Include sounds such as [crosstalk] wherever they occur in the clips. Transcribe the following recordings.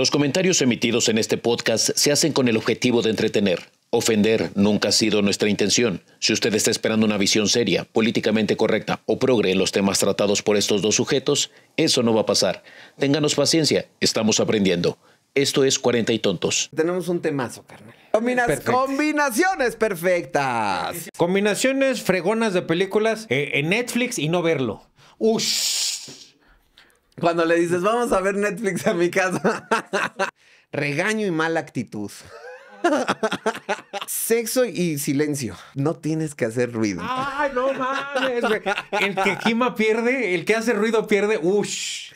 Los comentarios emitidos en este podcast se hacen con el objetivo de entretener. Ofender nunca ha sido nuestra intención. Si usted está esperando una visión seria, políticamente correcta o progre en los temas tratados por estos dos sujetos, eso no va a pasar. Ténganos paciencia, estamos aprendiendo. Esto es Cuarenta y tontos. Tenemos un temazo, carnal. Combinaciones perfectas. Combinaciones fregonas de películas eh, en Netflix y no verlo. Ush. Cuando le dices, vamos a ver Netflix a mi casa. [laughs] Regaño y mala actitud. [laughs] Sexo y silencio. No tienes que hacer ruido. Ay, no mames, El que quima pierde, el que hace ruido pierde. Ush.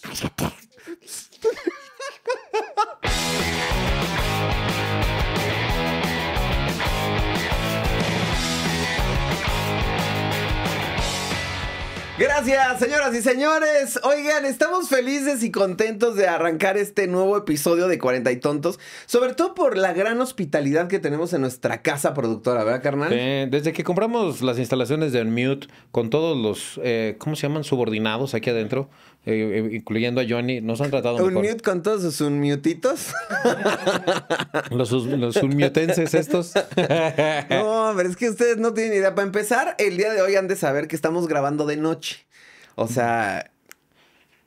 Cállate. Gracias, señoras y señores. Oigan, estamos felices y contentos de arrancar este nuevo episodio de 40 y Tontos, sobre todo por la gran hospitalidad que tenemos en nuestra casa productora, ¿verdad, carnal? desde que compramos las instalaciones de Unmute con todos los, eh, ¿cómo se llaman? Subordinados aquí adentro. Eh, eh, incluyendo a Johnny, nos han tratado un mute con todos sus unmutitos. [laughs] los, los unmutenses estos. [laughs] no, pero es que ustedes no tienen idea. Para empezar, el día de hoy han de saber que estamos grabando de noche. O sea,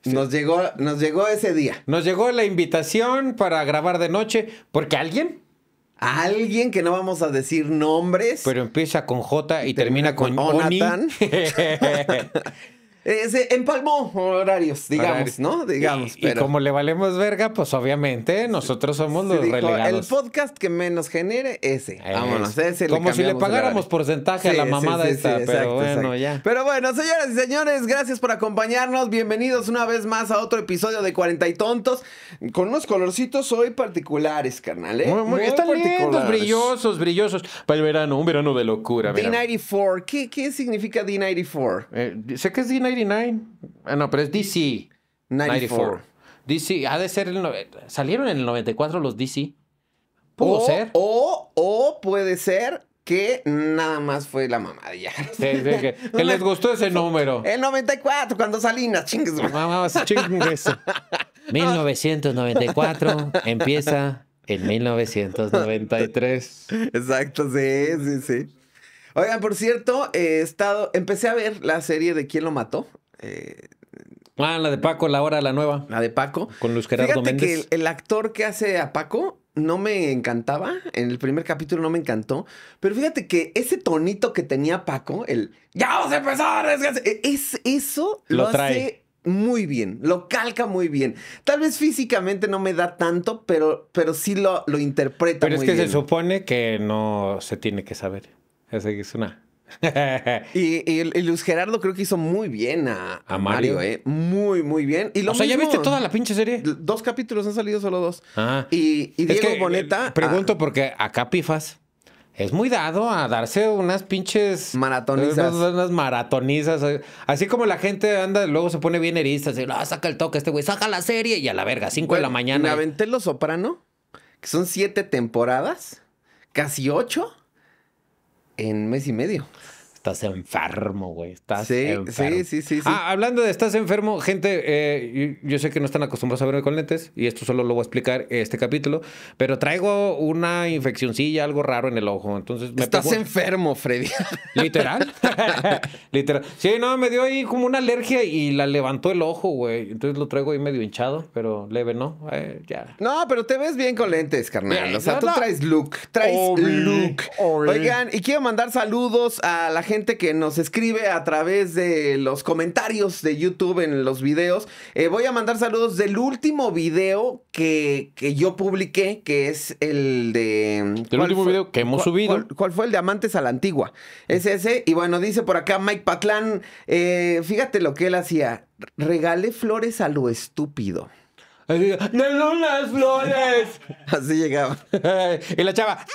Nos, llegó, nos llegó ese día. Nos llegó la invitación para grabar de noche porque alguien... Alguien que no vamos a decir nombres. Pero empieza con J y, termina, con, con [laughs] ese eh, se empalmó horarios, digamos, ¿no? Digamos. Y, como le valemos verga, pues obviamente nosotros somos los relegados. el podcast que menos genere, ese. Es. Vámonos, ese Como si le pagáramos porcentaje a la mamada esta, pero bueno, ya. Pero bueno, señoras y señores, gracias por acompañarnos. Bienvenidos una vez más a otro episodio de Cuarenta y Tontos. Con unos colorcitos hoy particulares, carnal, ¿eh? Muy, muy- están brillosos, brillosos. Para el verano, un verano de locura. D94. ¿Qué, qué significa D94? Eh, sé que es D94, 99 Ah, no, pero es DC. 94. DC, ha de ser. El 94. salieron en el 94 los DC. Pudo ser. O, o puede ser que nada más fue la mamadilla. [laughs] que, les gustó ese [laughs] número. El 94, cuando Salinas, chingues. Mamá, chingues. 1994 [laughs] empieza en 1993. Exacto, sí, sí, sí. Oigan, por cierto, eh, he estado, empecé a ver la serie de ¿Quién lo mató? Eh, ah, la de Paco, la hora, la nueva. La de Paco. Con Luis Gerardo Fíjate que el, actor que hace a Paco no me encantaba, en el primer capítulo no me encantó, pero fíjate que ese tonito que tenía Paco, el ya vamos a empezar, e-, eso lo, trae. hace muy bien, lo calca muy bien. Tal vez físicamente no me da tanto, pero, pero sí lo, lo interpreta muy bien. Pero es que se supone que no se tiene que saber. Esa es una. [laughs] y, y, Luis Gerardo creo que hizo muy bien a, Mario. ¿eh? Muy, muy bien. Y o sea, ¿ya viste toda la pinche serie? Dos capítulos, han salido solo dos. Ah. y, y, Diego es que, eh, Boneta. Ah, pregunto porque acá pifas. Es muy dado a darse unas pinches. Maratonizas. Unas, maratonizas. Así como la gente anda, luego se pone bien erista. Ah, saca el toque este güey, saca la serie y a la verga, cinco de la mañana. Me aventé Los Soprano, que son siete temporadas, casi ocho en mes y medio. Estás enfermo, güey. Estás sí, Sí, sí, sí, Ah, hablando de estás enfermo, gente, eh, yo, sé que no están acostumbrados a verme con lentes y esto solo lo voy a explicar este capítulo, pero traigo una infeccioncilla, algo raro en el ojo. Entonces Estás enfermo, Freddy. Literal. [laughs] Literal. Sí, no, me dio ahí como una alergia y la levantó el ojo, güey. Entonces lo traigo ahí medio hinchado, pero leve, ¿no? Eh, ya. No, pero te ves bien con lentes, carnal. o sea, tú traes look. Traes look. Oigan, y quiero mandar saludos a la gente gente que nos escribe a través de los comentarios de YouTube en los videos. Eh, voy a mandar saludos del último video que, que yo publiqué, que es el de... Mm, el último video que hemos subido. Cuál, fue el de Amantes a la Antigua? Es ese. Y bueno, dice por acá Mike Patlán, eh, fíjate lo que él hacía. Regale flores a lo estúpido. ¡No, flores! Así llegaba. [laughs] y la chava... Ah,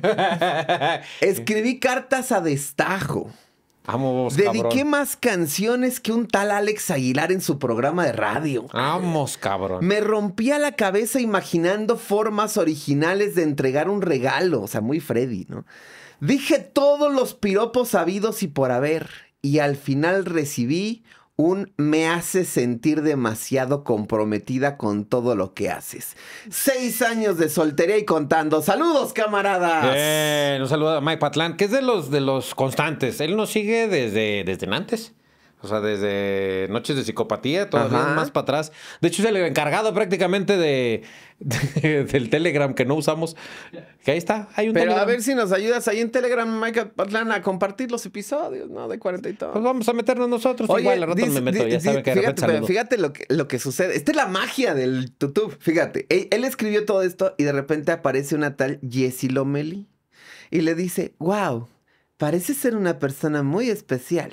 [laughs] Escribí cartas a destajo. Dediqué más canciones que un tal Alex Aguilar en su programa de radio. Vamos, cabrón. Me rompía la cabeza imaginando formas originales de entregar un regalo. O sea, muy Freddy, ¿no? Dije todos los piropos sabidos y por haber. Y al final recibí me hace sentir demasiado comprometida con todo lo que haces. Seis años de soltería y contando. Saludos, camaradas. Eh, nos saluda Mike Patlán, que es de los, de los constantes. Él nos sigue desde, desde antes. O sea, desde Noches de Psicopatía, todavía más para atrás. De hecho, le el encargado prácticamente de, del Telegram que no usamos. Que ahí está, hay un Pero a ver si nos ayudas ahí en Telegram, Michael Patlana, a compartir los episodios, ¿no? De cuarenta y todo. Pues vamos a meternos nosotros. Oye, Igual al me meto, ya Fíjate, fíjate lo, que, lo que sucede. Esta es la magia del YouTube. Fíjate, él, escribió todo esto y de repente aparece una tal Jessie Lomeli y le dice, wow, parece ser una persona muy especial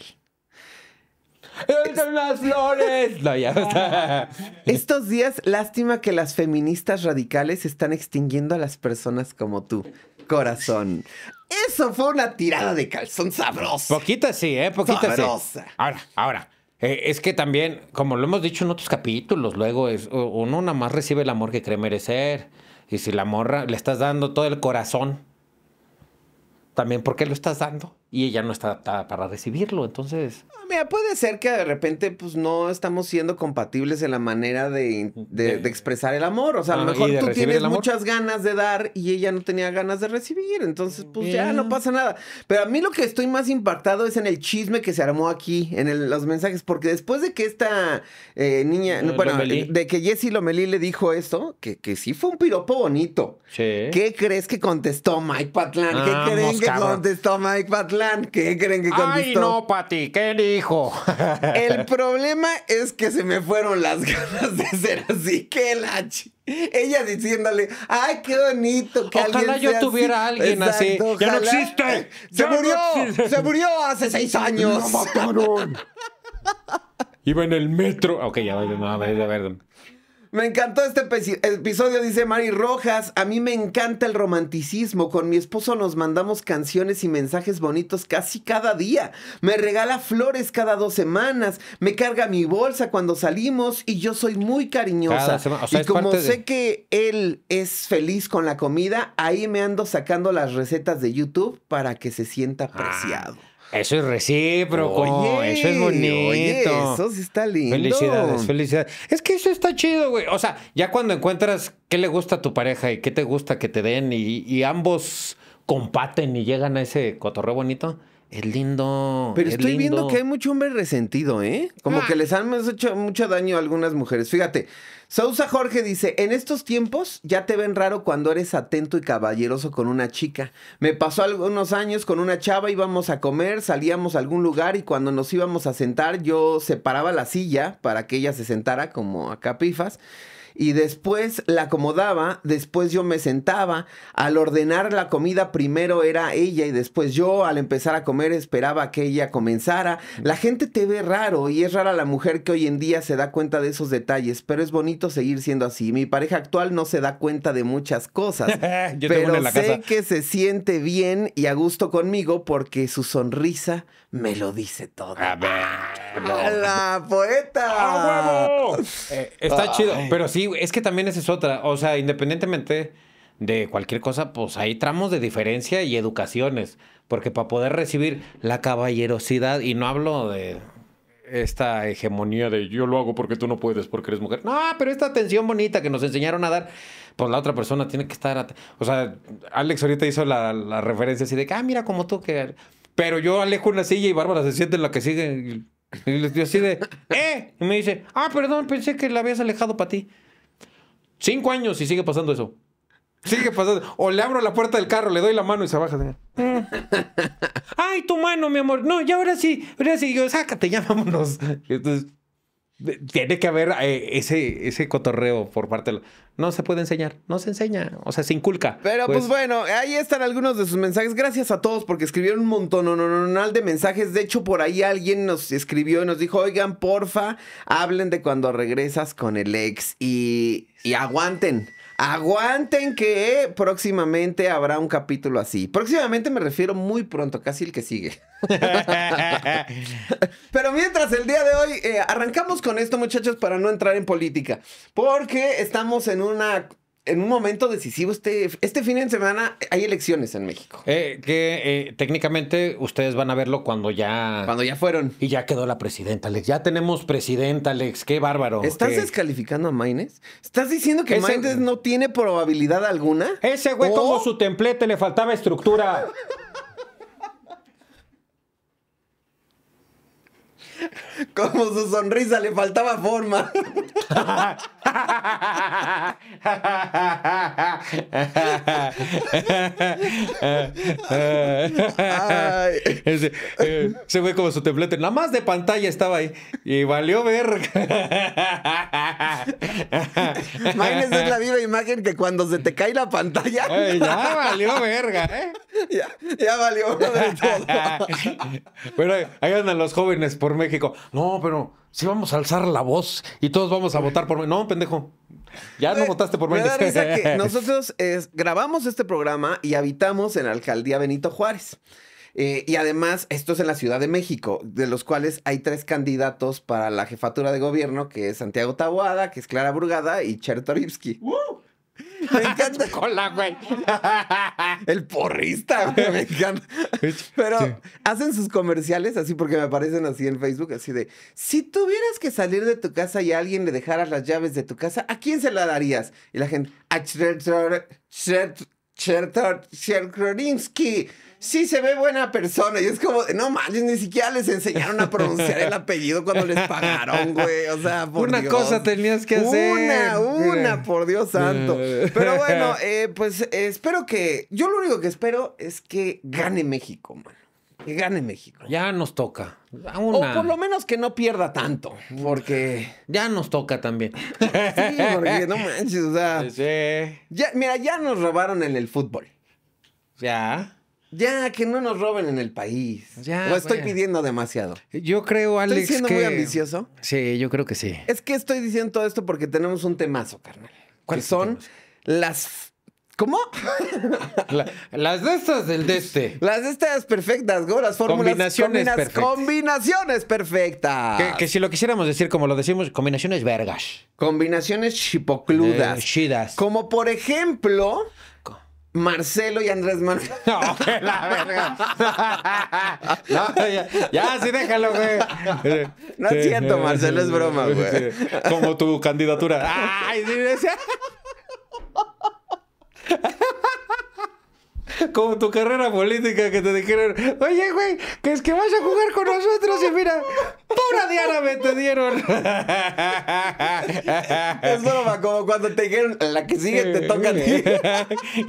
las flores. [laughs] Estos días, lástima que las feministas radicales están extinguiendo a las personas como tú. Corazón. Eso fue una tirada de calzón sabrosa. Poquita sí, ¿eh? Poquita sabrosa. Ahora, ahora. Eh, es que también, como lo hemos dicho en otros capítulos, luego es uno nada más recibe el amor que cree merecer. Y si la morra le estás dando todo el corazón, también ¿por qué lo estás dando? y ella no está adaptada para recibirlo, entonces... Ah, mira, puede ser que de repente pues no estamos siendo compatibles en la manera de, mm, expresar el amor. O sea, a lo ah, mejor tú tienes muchas ganas de dar y ella no tenía ganas de recibir, entonces pues ya no pasa nada. Pero a mí lo que estoy más impactado es en el chisme que se armó aquí, en los mensajes, porque después de que esta eh, niña, eh, bueno, eh, de que Jessie Lomelí le dijo esto, que, que sí fue un piropo bonito. ¿Qué crees que contestó Mike Patlan? ¿Qué ah, creen que contestó Mike Patlán? Que creen que Ay, no, Pati, ¿qué dijo? [laughs] El problema es que se me fueron las [laughs] ganas de ser así. ¡Qué lache! Ella diciéndole, ay, qué bonito que Ojalá yo tuviera a alguien así. ¡Ya no existe! ¡Se murió! ¡Se murió hace seis años! ¡Lo mataron! [laughs] Iba en el metro. Ok, ya, a ver, a ver. Me encantó este episodio, dice Mari Rojas. A mí me encanta el romanticismo. Con mi esposo nos mandamos canciones y mensajes bonitos casi cada día. Me regala flores cada dos semanas. Me carga mi bolsa cuando salimos y yo soy muy cariñosa. y como sé que él es feliz con la comida, ahí me ando sacando las recetas de YouTube para que se sienta ah, apreciado. Eso es recíproco, oh, eso es bonito. eso sí está lindo. Felicidades, felicidades. Es que eso está chido, güey. O sea, ya cuando encuentras qué le gusta a tu pareja y qué te gusta que te den y, y ambos compaten y llegan a ese cotorreo bonito, es lindo. Pero estoy viendo que hay mucho hombre resentido, ¿eh? Como que ah. les han hecho mucho daño a algunas mujeres. Fíjate, Sousa Jorge dice: En estos tiempos ya te ven raro cuando eres atento y caballeroso con una chica. Me pasó algunos años con una chava, íbamos a comer, salíamos a algún lugar y cuando nos íbamos a sentar, yo separaba la silla para que ella se sentara, como acá pifas y después la acomodaba, después yo me sentaba, al ordenar la comida primero era ella y después yo, al empezar a comer esperaba que ella comenzara. La gente te ve raro y es rara la mujer que hoy en día se da cuenta de esos detalles, pero es bonito seguir siendo así. Mi pareja actual no se da cuenta de muchas cosas, [laughs] pero sé que se siente bien y a gusto conmigo porque su sonrisa me lo dice todo. la poeta! Eh, está chido, pero sí, es que también esa es otra. O sea, independientemente de cualquier cosa, pues hay tramos de diferencia y educaciones. Porque para poder recibir la caballerosidad, y no hablo de esta hegemonía de yo lo hago porque tú no puedes, porque eres mujer. No, pero esta atención bonita que nos enseñaron a dar, pues la otra persona tiene que estar... O sea, Alex ahorita hizo la, referencia así de que, ah, mira como tú que... Pero yo alejo una silla y Bárbara se siente en la que sigue. Y les dio así de, [laughs] ¡eh! Y me dice, ah, perdón, pensé que la habías alejado para ti. Cinco años y sigue pasando eso. Sigue pasando. O le abro la puerta del carro, le doy la mano y se baja. Mm. Ay, tu mano, mi amor. No, ya ahora sí. Ahora sí, yo, sácate, ya vámonos. Entonces, tiene que haber eh, ese, ese cotorreo por parte de... No se puede enseñar, no se enseña, o sea, se inculca. Pero pues, pues, bueno, ahí están algunos de sus mensajes. Gracias a todos porque escribieron un montón de mensajes. De hecho, por ahí alguien nos escribió y nos dijo, oigan, porfa, hablen de cuando regresas con el ex y, y aguanten. Aguanten que próximamente habrá un capítulo así. Próximamente me refiero muy pronto, casi el que sigue. [laughs] Eh, arrancamos con esto, muchachos, para no entrar en política. Porque estamos en una en un momento decisivo este, este fin de semana hay elecciones en México. Eh, que eh, técnicamente ustedes van a verlo cuando ya... Cuando ya fueron. Y ya quedó la presidenta, Alex. Ya tenemos presidenta, Alex. Qué bárbaro. ¿Estás descalificando a Maines? ¿Estás diciendo que no tiene probabilidad alguna? Ese güey como su templete le faltaba estructura. [laughs] [laughs] Como su sonrisa le faltaba forma. Se eh, fue como su templete. Nada más de pantalla estaba ahí. Y valió verga Imagínese es la viva imagen que cuando se te cae la pantalla. ya valió verga, ¿eh? Ya, valió de todo. Pero ahí andan los jóvenes por México no, pero sí vamos a alzar la voz y todos vamos a votar por mí. No, pendejo. Ya no votaste por mí. [laughs] nosotros grabamos este programa y habitamos en la alcaldía Benito Juárez. Eh, y además, esto es en la Ciudad de México, de los cuales hay tres candidatos para la jefatura de gobierno, que es Santiago Taboada, que es Clara Burgada y Cher Toribsky. Me encanta. güey. El porrista, Me encanta. Pero hacen sus comerciales así porque me aparecen así en Facebook, así de, si tuvieras que salir de tu casa y a alguien le dejaras las llaves de tu casa, ¿a quién se la darías? Y la gente, a sí se ve buena persona. Y es como, no manches, ni siquiera les enseñaron a pronunciar el apellido cuando les pagaron, güey. O sea, por Una cosa tenías que hacer. Una, una, por Dios santo. Pero bueno, eh, pues eh, espero que. Yo lo único que espero es que gane México, mano. Que gane México. Ya nos toca. O por lo menos que no pierda tanto, porque... Ya nos toca también. [laughs] sí, porque no manches, o sea... sí. mira, ya nos robaron en el fútbol. Ya. Ya, que no nos roben en el país. Ya, o estoy pidiendo demasiado. Yo creo, Alex. ¿Estoy siendo muy ambicioso? Sí, yo creo que sí. Es que estoy diciendo todo esto porque tenemos un temazo, carnal. ¿Cuáles son? Las. ¿Cómo? [laughs] las de estas del de este. Las de estas perfectas, Las fórmulas. Combinaciones perfectas. Combinaciones perfectas. Que, si lo quisiéramos decir como lo decimos, combinaciones vergas. Combinaciones chipocludas. Eh, chidas. Como por ejemplo. Marcelo y Andrés Manuel. [laughs] No, que la verga. [laughs] ya, sí, déjalo, güey. No es cierto, Marcelo, es broma, güey. Como tu candidatura. Ay, sí, [laughs] [laughs] Como tu carrera política que te dijeron, oye, güey, que es que vas a jugar con nosotros y mira, pura diana me te dieron. [laughs] Es broma, como cuando te dijeron, la que sigue te toca [laughs] y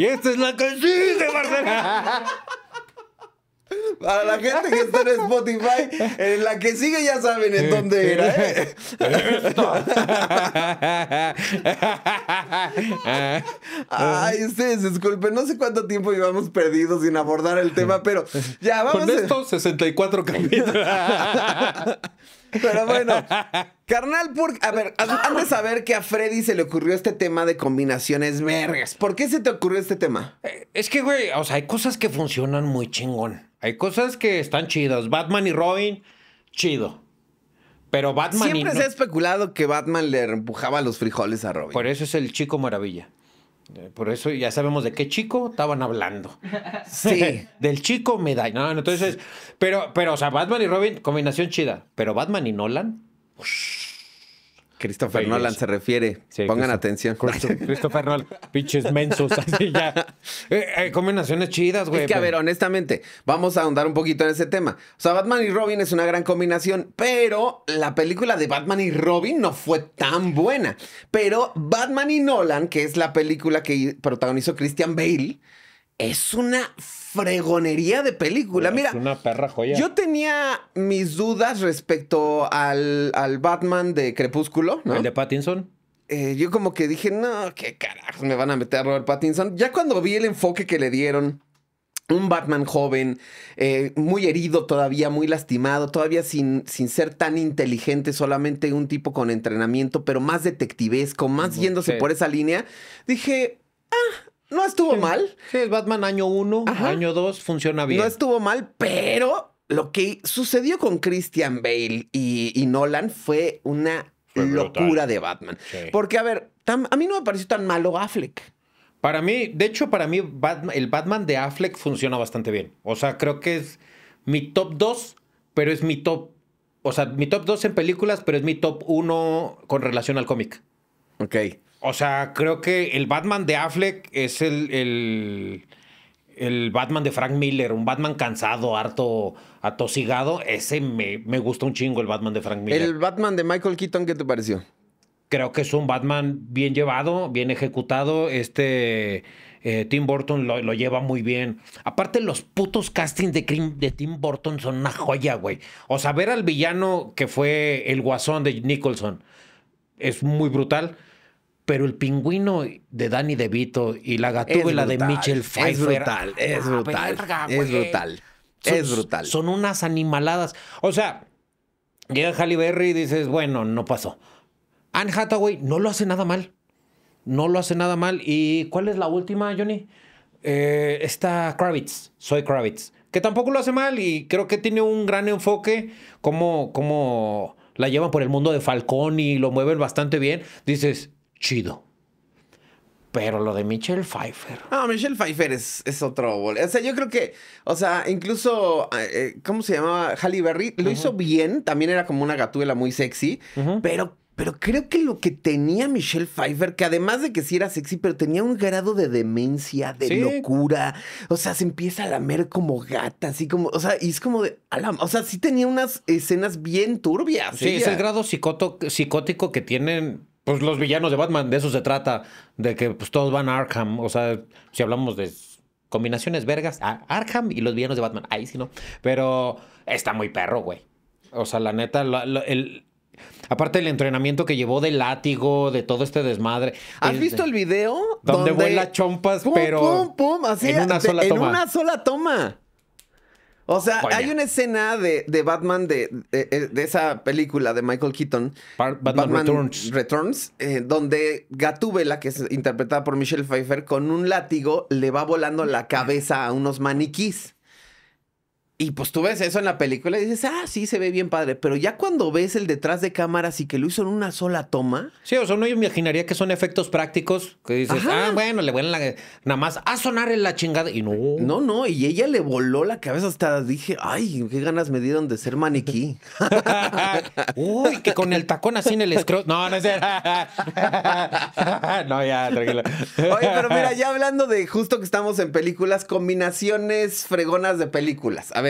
esta es la que sigue, Marcela. Para la gente que está en Spotify, en eh, la que sigue ya saben en dónde era. ¿eh? Ay, ustedes disculpen, no sé cuánto tiempo llevamos perdidos sin abordar el tema, pero ya vamos. Con estos 64 capítulos. Pero bueno, carnal, por... a ver, antes de saber que a Freddy se le ocurrió este tema de combinaciones vergas. ¿Por qué se te ocurrió este tema? Eh, es que, güey, o sea, hay cosas que funcionan muy chingón. Hay cosas que están chidas. Batman y Robin, chido. Pero Batman. Siempre se ha especulado que Batman le empujaba los frijoles a Robin. Por eso es el chico maravilla. Eh, por eso ya sabemos de qué chico estaban hablando. [laughs] Sí. [laughs] Del chico medalla. No, entonces. Pero, pero, o sea, Batman y Robin, combinación chida. Pero Batman y Nolan. Christopher Nolan se refiere. Pongan atención. [laughs] Christopher Nolan, pinches mensos, así ya. [laughs] Eh, eh, combinaciones chidas, güey. Es que, a ver, honestamente, vamos a ahondar un poquito en ese tema. O sea, Batman y Robin es una gran combinación, pero la película de Batman y Robin no fue tan buena. Pero Batman y Nolan, que es la película que protagonizó Christian Bale, es una fregonería de película. Mira, una perra joya. Yo tenía mis dudas respecto al, al Batman de Crepúsculo, ¿no? El de Pattinson. Eh, yo como que dije, no, qué carajos me van a meter a Robert Pattinson. Ya cuando vi el enfoque que le dieron, un Batman joven, eh, muy herido todavía, muy lastimado, todavía sin, sin, ser tan inteligente, solamente un tipo con entrenamiento, pero más detectivesco, más yéndose por esa línea, dije, ah, no estuvo mal. el Batman año uno, año dos, funciona bien. No estuvo mal, pero lo que sucedió con Christian Bale y, Nolan fue una locura de Batman. Porque, a ver, a mí no me pareció tan malo Affleck. Para mí, de hecho, para mí el Batman de Affleck funciona bastante bien. O sea, creo que es mi top dos, pero es mi top... O sea, mi top dos en películas, pero es mi top uno con relación al cómic. Ok. O sea, creo que el Batman de Affleck es el, el, Batman de Frank Miller, un Batman cansado, harto, atosigado. Ese me, gusta un chingo el Batman de Frank Miller. ¿El Batman de Michael Keaton qué te pareció? Creo que es un Batman bien llevado, bien ejecutado. Este eh, Tim Burton lo, lleva muy bien. Aparte, los putos castings de, de Tim Burton son una joya, güey. O sea, ver al villano que fue el guasón de Nicholson es muy brutal pero el pingüino de Danny DeVito y la gatúbela de Michelle Pfeiffer. Es brutal, es ah, brutal. es brutal. Son, es brutal. Son unas animaladas. O sea, llega Halle Berry y dices, bueno, no pasó. Anne Hathaway no lo hace nada mal. No lo hace nada mal. ¿Y cuál es la última, Johnny? Eh, está Kravitz. Soy Kravitz. Que tampoco lo hace mal y creo que tiene un gran enfoque como, como la llevan por el mundo de Falcón y lo mueven bastante bien. Dices, chido. Pero lo de Michelle Pfeiffer. Ah, Michelle Pfeiffer es, es otro O sea, yo creo que, o sea, incluso, eh, eh, ¿cómo se llamaba? Halle Berry lo hizo bien. También era como una gatuela muy sexy. Pero pero creo que lo que tenía Michelle Pfeiffer, que además de que sí era sexy, pero tenía un grado de demencia, de locura. O sea, se empieza a lamer como gata, así como, o sea, y es como de, o sea, sí tenía unas escenas bien turbias. Sí, es el grado psicótico que tienen pues los villanos de Batman, de eso se trata, de que pues, todos van a Arkham, o sea, si hablamos de combinaciones vergas, a Arkham y los villanos de Batman, ahí sí no, pero está muy perro, güey. O sea, la neta, el, Aparte del entrenamiento que llevó de látigo, de todo este desmadre. ¿Has visto el video? Donde, donde vuela chompas, pero. una sola toma. En una sola toma. O sea, hay una escena de, Batman de, eh, de, esa película de Michael Keaton, Batman, Returns, eh, donde Gatúbela, que es interpretada por Michelle Pfeiffer, con un látigo le va volando la cabeza a unos maniquís. Y pues tú ves eso en la película y dices, ah, sí, se ve bien padre. Pero ya cuando ves el detrás de cámaras y que lo hizo en una sola toma. Sí, o sea, uno imaginaría que son efectos prácticos que dices, ah, bueno, le vuelan la. Nada más a sonar en la chingada. Y no. No, no. Y ella le voló la cabeza hasta dije, ay, qué ganas me dieron de ser maniquí. [laughs] Uy, que con el tacón así en el scroll. No, no es No, ya, tranquilo. Oye, pero mira, ya hablando de justo que estamos en películas, combinaciones fregonas de películas. A ver.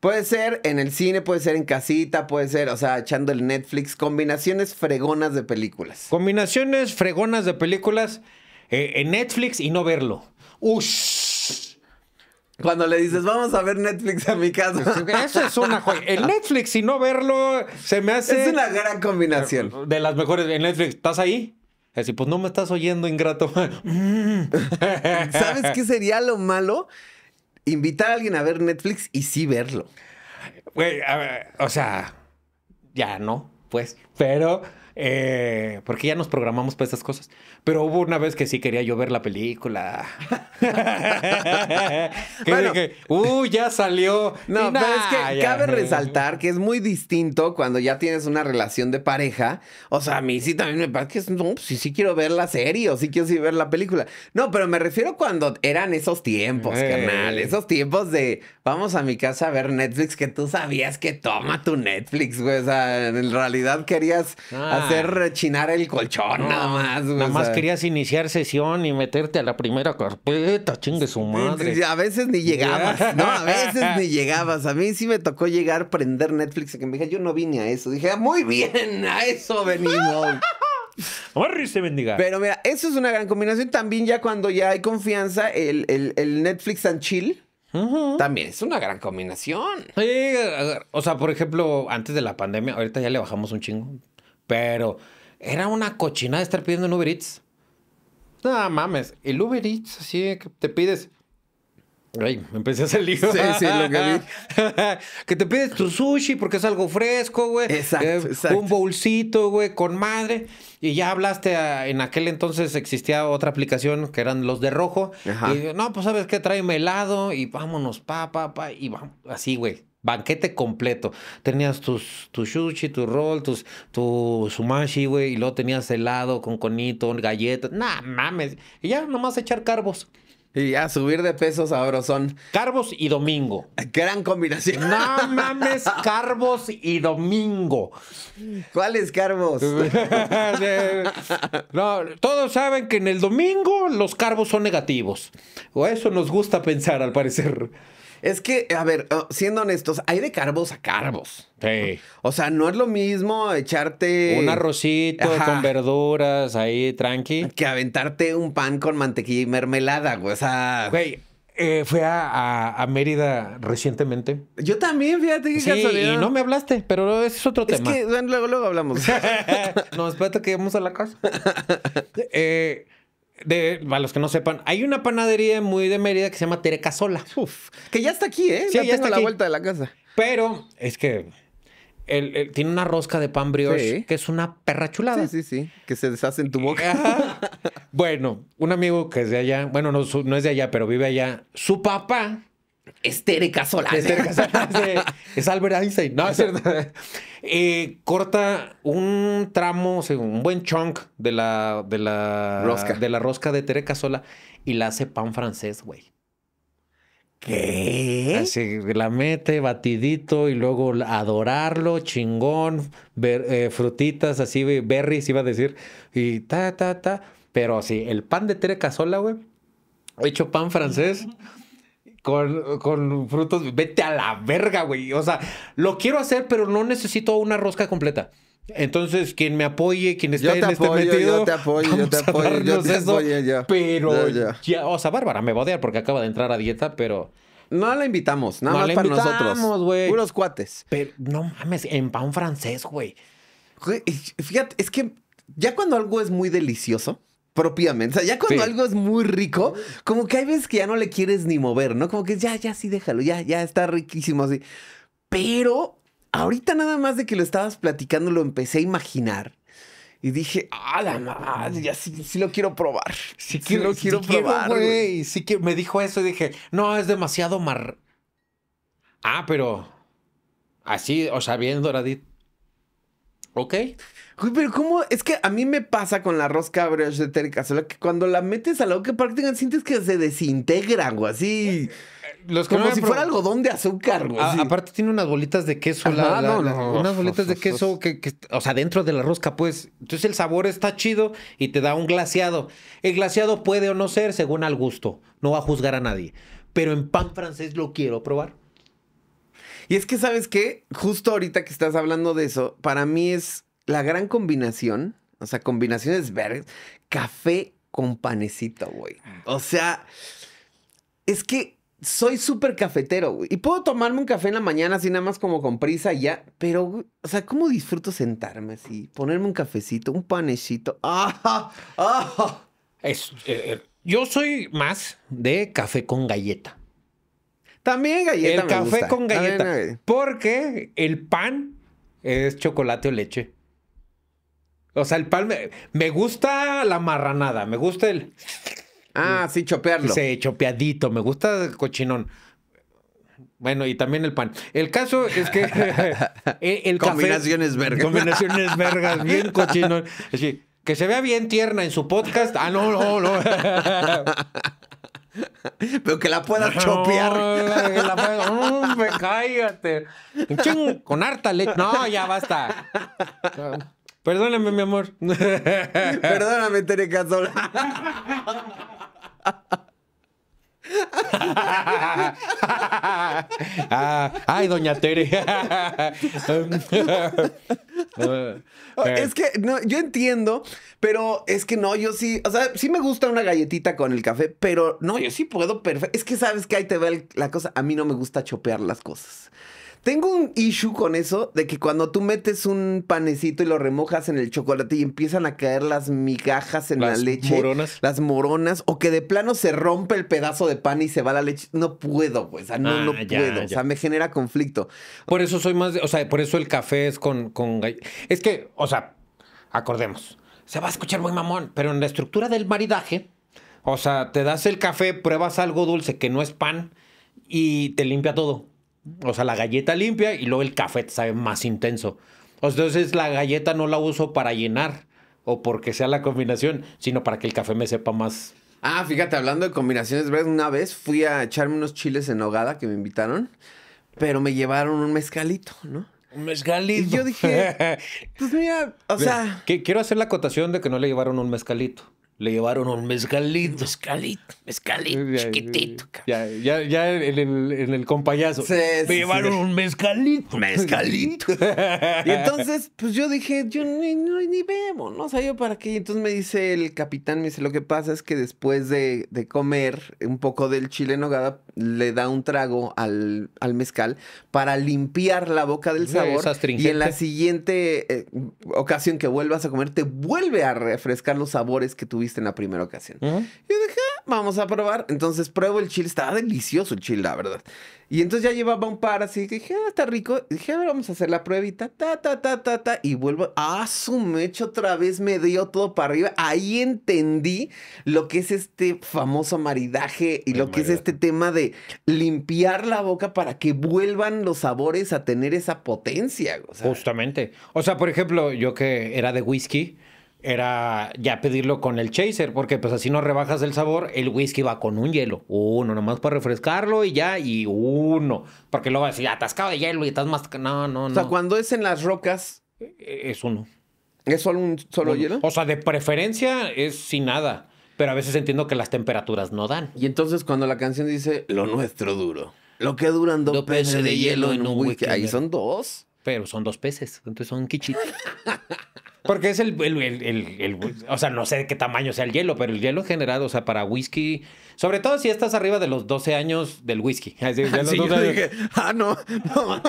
Puede ser en el cine, puede ser en casita, puede ser, o sea, echando el Netflix, combinaciones fregonas de películas. Combinaciones fregonas de películas eh, en Netflix y no verlo. Ush. Cuando le dices, vamos a ver Netflix a mi casa. Eso es una joya. En Netflix y no verlo se me hace. Es una gran combinación. De las mejores. En Netflix, ¿estás ahí? Así, pues no me estás oyendo, ingrato. [laughs] ¿Sabes qué sería lo malo? invitar a alguien a ver Netflix y sí verlo. o sea, ya no, pues, pero eh, porque ya nos programamos para esas cosas. Pero hubo una vez que sí quería yo ver la película. [laughs] que dije, ¡uh, ya salió! No, pero es que cabe resaltar que es muy distinto cuando ya tienes una relación de pareja. O sea, a mí sí también me parece que es, no, pues sí, sí quiero ver la serie o sí quiero sí ver la película. No, pero me refiero cuando eran esos tiempos, eh. carnal. Esos tiempos de vamos a mi casa a ver Netflix que tú sabías que toma tu Netflix, güey. O sea, en realidad querías. Ah, hacer rechinar el colchón, nada más. Nada más querías iniciar sesión y meterte a la primera carpeta, chingue su madre. A veces ni llegabas, [laughs] ¿no? A veces ni llegabas. A mí sí me tocó llegar, prender Netflix, que me dije, yo no vine a eso. Dije, ah, muy bien, a eso venimos. [laughs] se bendiga. Pero mira, eso es una gran combinación. También ya cuando ya hay confianza, el, Netflix and chill. También es una gran combinación. Sí, o sea, por ejemplo, antes de la pandemia, ahorita ya le bajamos un chingo. Pero era una cochinada estar pidiendo un Uber Eats. No mames, el Uber Eats, así que te pides. Ay, me empecé a salir. Sí, sí, lo que vi. [laughs] que te pides tu sushi porque es algo fresco, güey. Exacto, eh, Un bolsito, güey, con madre. Y ya hablaste, en aquel entonces existía otra aplicación que eran los de rojo. Y no, pues sabes qué, tráeme helado y vámonos, pa, pa, pa. Y vamos, así, güey banquete completo. Tenías tus, tu sushi, tu roll, tus, tu sumashi, güey, y luego tenías helado con conito, galletas. Nah, mames. Y ya, nomás echar carbos. Y ya, subir de pesos ahora son... Carbos y domingo. Gran combinación. No [laughs] mames, carbos y domingo. ¿Cuáles carbos? [laughs] no, todos saben que en el domingo los carbos son negativos. O eso nos gusta pensar, al parecer. Es que, a ver, oh, siendo honestos, hay de carbos a carbos. Sí. O sea, no es lo mismo echarte. Un arrocito con verduras ahí, tranqui. Que aventarte un pan con mantequilla y mermelada, güey. O sea. Güey. Eh, fui a, Mérida recientemente. Yo también, fíjate que sí, Y no me hablaste, pero ese es otro tema. Es que luego, luego hablamos. [laughs] no, espérate que vamos a la casa. [laughs] eh, de, para los que no sepan, hay una panadería muy de Mérida que se llama Terecasola. Uf, que ya está aquí, ¿eh? ya, está a la vuelta de la casa. Pero es que él tiene una rosca de pan brioche que es una perra chulada. Sí, sí, sí. Que se deshace en tu boca. [laughs] bueno, un amigo que es de allá, bueno, no, no es de allá, pero vive allá. Su papá Estere sola. [laughs] es Albert Einstein. No, es [laughs] eh, corta un tramo, un buen chunk de la, de la rosca de, la rosca Tere y la hace pan francés, güey. ¿Qué? Así la mete batidito y luego adorarlo, chingón, eh, frutitas, así, berries, iba a decir, y ta, ta, ta. Pero así, el pan de Tere Casola, güey, hecho pan francés. [laughs] con, frutos. Vete a la verga, güey. O sea, lo quiero hacer, pero no necesito una rosca completa. Entonces, quien me apoye, quien esté en este metido. Yo te apoyo, yo te apoyo, yo te eso, apoyo Ya. Pero, ya, o sea, Bárbara me va a odiar porque acaba de entrar a dieta, pero. No la invitamos, nada no la invitamos, güey. Unos Puros cuates. Pero no mames, en pan francés, güey. Fíjate, es que ya cuando algo es muy delicioso, propiamente. O sea, ya cuando algo es muy rico, como que hay veces que ya no le quieres ni mover, ¿no? Como que ya, ya sí, déjalo, ya, ya está riquísimo así. Pero ahorita nada más de que lo estabas platicando, lo empecé a imaginar. Y dije, ah, la madre, ya sí, lo quiero probar. Sí, sí quiero, lo quiero probar. güey. Sí que me dijo eso y dije, no, es demasiado mar. Ah, pero así, o sea, bien doradito. Ok. Pero cómo, es que a mí me pasa con la rosca brioche de que cuando la metes a la que practican sientes que se desintegran, o así. Eh, los como si fuera algodón de azúcar, güey. Ah, aparte tiene unas bolitas de queso, unas bolitas de queso que, que, o sea, dentro de la rosca, pues. Entonces el sabor está chido y te da un glaseado. El glaseado puede o no ser según al gusto. No va a juzgar a nadie. Pero en pan francés lo quiero probar. Y es que, ¿sabes qué? Justo ahorita que estás hablando de eso, para mí es la gran combinación, o sea, combinaciones verdes, café con panecito, güey. O sea, es que soy súper cafetero, güey. Y puedo tomarme un café en la mañana así nada más como con prisa y ya. Pero, o sea, ¿cómo disfruto sentarme así? Ponerme un cafecito, un panecito. [laughs] Eh, eh, yo soy más de café con galleta. También galleta. El café con galleta. porque el pan es chocolate o leche. O sea, el pan... Me gusta la marranada, me gusta el. Ah, sí, chopearlo. Sí, chopeadito, me gusta el cochinón. Bueno, y también el pan. El caso es que. [laughs] E, el combinaciones vergas. Combinaciones vergas, bien cochinón. Así, que se vea bien tierna en su podcast. Ah, no, no, no. [laughs] Pero que la pueda no, chopear. Que la pueda, cállate. con harta leche. No, ya basta. Perdóname, mi amor. [laughs] Perdóname, Tere Casola. [laughs] ay, doña Tere. [laughs] Eh. es que no, yo entiendo, pero es que no, yo sí, o sea, sí me gusta una galletita con el café, pero no, yo sí puedo Es que sabes que ahí te ve la cosa, a mí no me gusta chopear las cosas. Tengo un issue con eso de que cuando tú metes un panecito y lo remojas en el chocolate y empiezan a caer las migajas en la leche. Las moronas. Las moronas. O que de plano se rompe el pedazo de pan y se va la leche. No puedo, pues. no, ah, puedo. O sea, me genera conflicto. Por eso soy más. o sea, por eso el café es con, con. Es que, o sea, acordemos. Se va a escuchar muy mamón, pero en la estructura del maridaje. O sea, te das el café, pruebas algo dulce que no es pan y te limpia todo. O sea, la galleta limpia y luego el café sabe más intenso. Entonces la galleta no la uso para llenar o porque sea la combinación, sino para que el café me sepa más. Ah, fíjate, hablando de combinaciones, Una vez fui a echarme unos chiles en nogada que me invitaron, pero me llevaron un mezcalito, ¿no? Un mezcalito. yo dije, [laughs] pues mira, o sea... Que quiero hacer la acotación de que no le llevaron un mezcalito le llevaron un mezcalito. Mezcalito, mezcalito, chiquitito. Ya, ya, ya en, el, en el compayazo. Sí, me llevaron un mezcalito. Mezcalito. [laughs] y entonces, pues yo dije, yo ni, ni, ¿no? O yo para qué. Y entonces me dice el capitán, me dice, lo que pasa es que después de, comer un poco del chile en nogada, le da un trago al, al mezcal para limpiar la boca del sabor. y en la siguiente eh, ocasión que vuelvas a comer, te vuelve a refrescar los sabores que tuviste en la primera ocasión. Y dije, ah, vamos a probar. Entonces pruebo el chile, estaba delicioso el chile, la verdad. Y entonces ya llevaba un par así, que dije, ah, está rico. dije, vamos a hacer la pruebita, ta, ta, ta, ta, Y vuelvo, ah, su mecho otra vez me dio todo para arriba. Ahí entendí lo que es este famoso maridaje y lo que es este tema de limpiar la boca para que vuelvan los sabores a tener esa potencia. Justamente. O sea, por ejemplo, yo que era de whisky, era ya pedirlo con el chaser, porque pues así no rebajas el sabor, el whisky va con un hielo, uno nomás para refrescarlo y ya, y uno, porque luego así atascado de hielo y estás más... No, no, no. O sea, cuando es en las rocas... Eh, es uno. ¿Es solo un solo hielo? O sea, de preferencia es sin nada, pero a veces entiendo que las temperaturas no dan. Y entonces cuando la canción dice, lo nuestro duro, lo que duran dos, peces, de, hielo en un whisky, ahí son dos. Pero son dos peces, entonces son kichis. [laughs] Porque es el, el, el, O sea, no sé de qué tamaño sea el hielo, pero el hielo generado, o sea, para whisky. Sobre todo si estás arriba de los 12 años del whisky. ah, [laughs] ah no, no,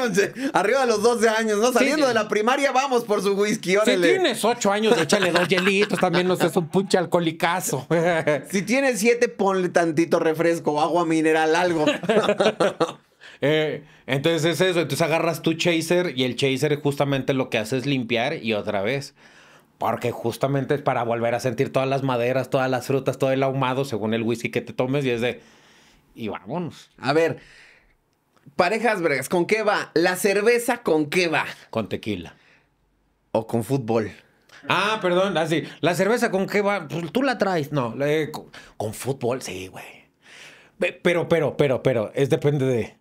arriba de los 12 años, ¿no? Saliendo de la primaria, vamos por su whisky, órale. Si tienes 8 años, échale dos hielitos, también no es un pucha alcoholicazo. Si tienes 7, ponle tantito refresco, agua mineral, algo. [laughs] Eh, entonces es eso. Entonces agarras tu chaser y el chaser justamente lo que hace es limpiar y otra vez. Porque justamente es para volver a sentir todas las maderas, todas las frutas, todo el ahumado según el whisky que te tomes y es de... Y vámonos. A ver, parejas vergas, ¿con qué va? ¿La cerveza con qué va? Con tequila. O con fútbol. Ah, perdón, así. Ah, ¿La cerveza con qué va? Pues tú la traes. No, eh, con, fútbol, sí, güey. Pero, pero, pero, pero, es depende de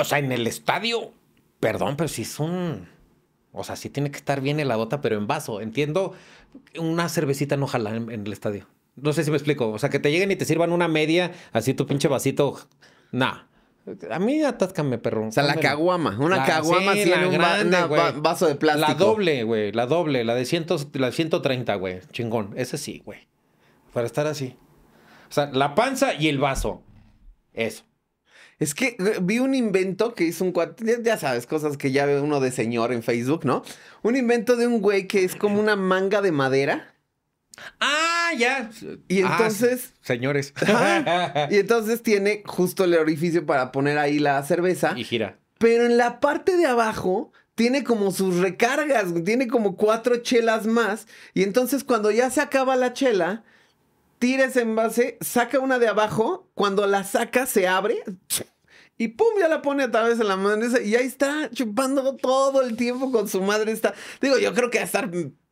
o sea, en el estadio, perdón, pero si es un... O sea, sí tiene que estar bien heladota, pero en vaso. Entiendo, una cervecita no jala en, el estadio. No sé si me explico. O sea, que te lleguen y te sirvan una media, así tu pinche vasito. Nah. A mí atáscame, perro. O sea, la caguama. Una caguama un vaso de plástico. La doble, güey. La doble. La de ciento, la 130, güey. Chingón. Ese sí, güey. Para estar así. O sea, la panza y el vaso. Eso. Es que vi un invento que hizo un cuate, ya sabes, cosas que ya ve uno de señor en Facebook, ¿no? Un invento de un güey que es como una manga de madera. Ah, ya. Y ah, entonces. señores. [laughs] y entonces tiene justo el orificio para poner ahí la cerveza. Y gira. Pero en la parte de abajo tiene como sus recargas, tiene como cuatro chelas más. Y entonces cuando ya se acaba la chela, tira ese envase, saca una de abajo, cuando la saca se abre y pum, ya la pone otra vez en la mano y ahí está chupando todo el tiempo con su madre. Está, digo, yo creo que va a estar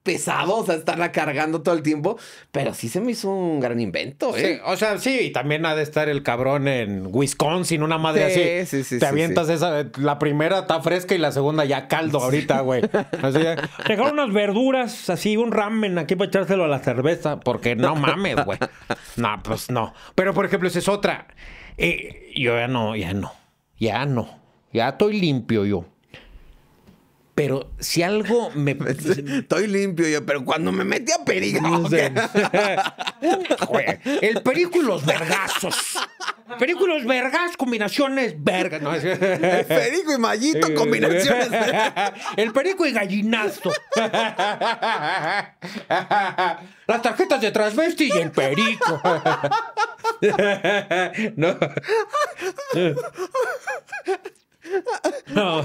pesados o sea, estarla cargando todo el tiempo, pero sí se me hizo un gran invento, ¿eh? o sea, sí, y también ha de estar el cabrón en Wisconsin, una madre así. Te avientas esa, la primera está fresca y la segunda ya caldo ahorita, güey. Así, [laughs] unas verduras, así, un ramen aquí para echárselo a la cerveza, porque no [laughs] mames, güey. No, pues no. Pero, por ejemplo, esa es otra. Eh, yo ya no, ya no, ya no. Ya estoy limpio yo. Pero si algo me. [laughs] Estoy limpio yo, pero cuando me metí a perico. [laughs] el perico y los vergazos. Perico y los vergas, combinaciones vergas. el perico y mallito, [laughs] combinaciones El perico y gallinazo. Las tarjetas de transvesti y el perico. No. No.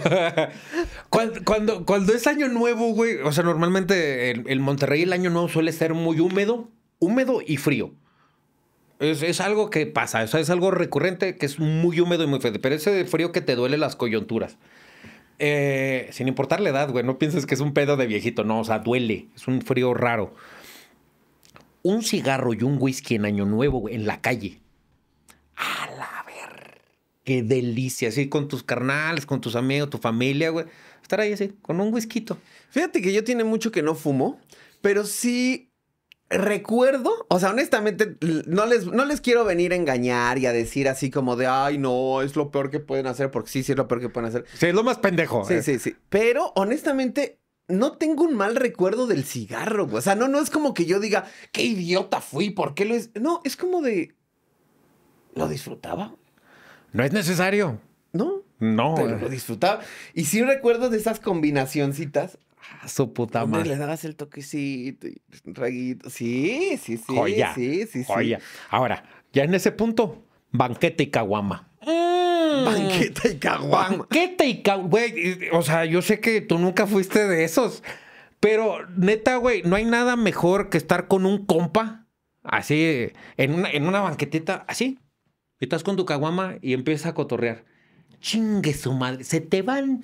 Cuando, cuando, es año nuevo, güey, o sea, normalmente el, Monterrey el año nuevo suele ser muy húmedo, húmedo y frío. Es, algo que pasa, o sea, es algo recurrente que es muy húmedo y muy frío, pero ese frío que te duele las coyunturas. Eh, sin importar la edad, güey, no pienses que es un pedo de viejito, no, o sea, duele, es un frío raro. Un cigarro y un whisky en año nuevo, en la calle. ¡Hala! Qué delicia, ¿sí? con tus carnales, con tus amigos, tu familia, güey. Estar ahí así, con un whisky. Fíjate que yo tiene mucho que no fumo, pero sí recuerdo, o sea, honestamente, no les, no les quiero venir a engañar y a decir así como de, ay, no, es lo peor que pueden hacer, porque sí, sí es lo peor que pueden hacer. Sí, es lo más pendejo. Sí, sí, sí. Pero honestamente, no tengo un mal recuerdo del cigarro, güey. O sea, no, no es como que yo diga, qué idiota fui, ¿por qué lo es? No, es como de, lo disfrutaba. No es necesario. No. No. Pero lo disfrutaba. Y sí recuerdo de esas combinacioncitas. Ah, su puta madre. Le dabas el toquecito y raguito. Sí, sí, sí. Sí, sí, sí. Ahora, ya en ese punto, banqueta y caguama. Mm. Banqueta y caguama. Banqueta y caguama. Güey, o sea, yo sé que tú nunca fuiste de esos. Pero neta, güey, no hay nada mejor que estar con un compa. Así, en una, en una banquetita, así, Estás con tu caguama y empieza a cotorrear. Chingue su madre. Se te van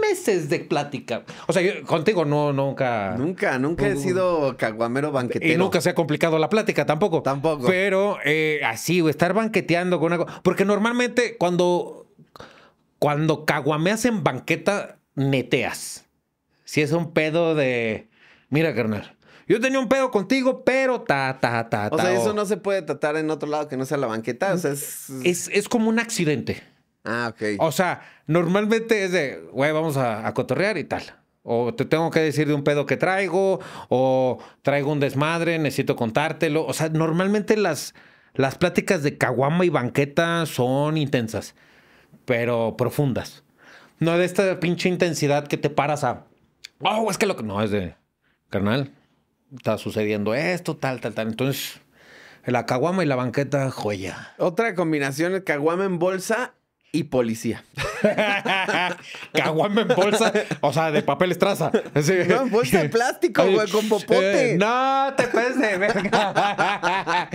meses de plática. O sea, contigo no, nunca. Nunca, nunca he sido caguamero banquetero. Y nunca se ha complicado la plática tampoco. Tampoco. Pero eh, así, así, estar banqueteando con algo. Porque normalmente cuando. Cuando caguameas en banqueta, neteas. Si es un pedo de. Mira, carnal yo tenía un pedo contigo, pero ta, ta, ta, ta. O sea, eso no se puede tratar en otro lado que no sea la banqueta. O sea, es... Es, como un accidente. Ah, ok. O sea, normalmente es de, güey, vamos a, cotorrear y tal. O te tengo que decir de un pedo que traigo, o traigo un desmadre, necesito contártelo. O sea, normalmente las, las pláticas de caguama y banqueta son intensas, pero profundas. No de esta pinche intensidad que te paras a, oh, es que lo que. No, es de, carnal, está sucediendo esto, tal, tal, tal. Entonces, la caguama y la banqueta, joya. Otra combinación es caguama en bolsa y policía. [laughs] caguama en bolsa, o sea, de papel estraza. en bolsa de plástico, güey, con popote. Eh, no te pese, verga.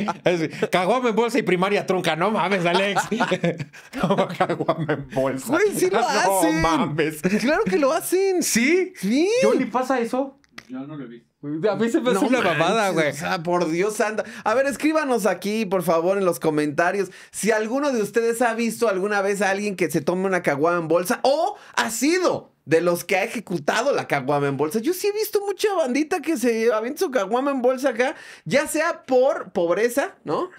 [laughs] caguama en bolsa y primaria trunca, no mames, Alex. [laughs] no, caguama en bolsa. Güey, sí lo hacen. No mames. Claro que lo hacen. ¿Sí? Sí. ¿Yo pasa eso? Yo no lo he visto. A mí se me hace una mamada, güey. por Dios santa. A ver, escríbanos aquí, por favor, en los comentarios. Si alguno de ustedes ha visto alguna vez a alguien que se tome una caguama en bolsa o ha sido de los que ha ejecutado la caguama en bolsa. Yo sí he visto mucha bandita que se avienta su caguama en bolsa acá, ya sea por pobreza, ¿no?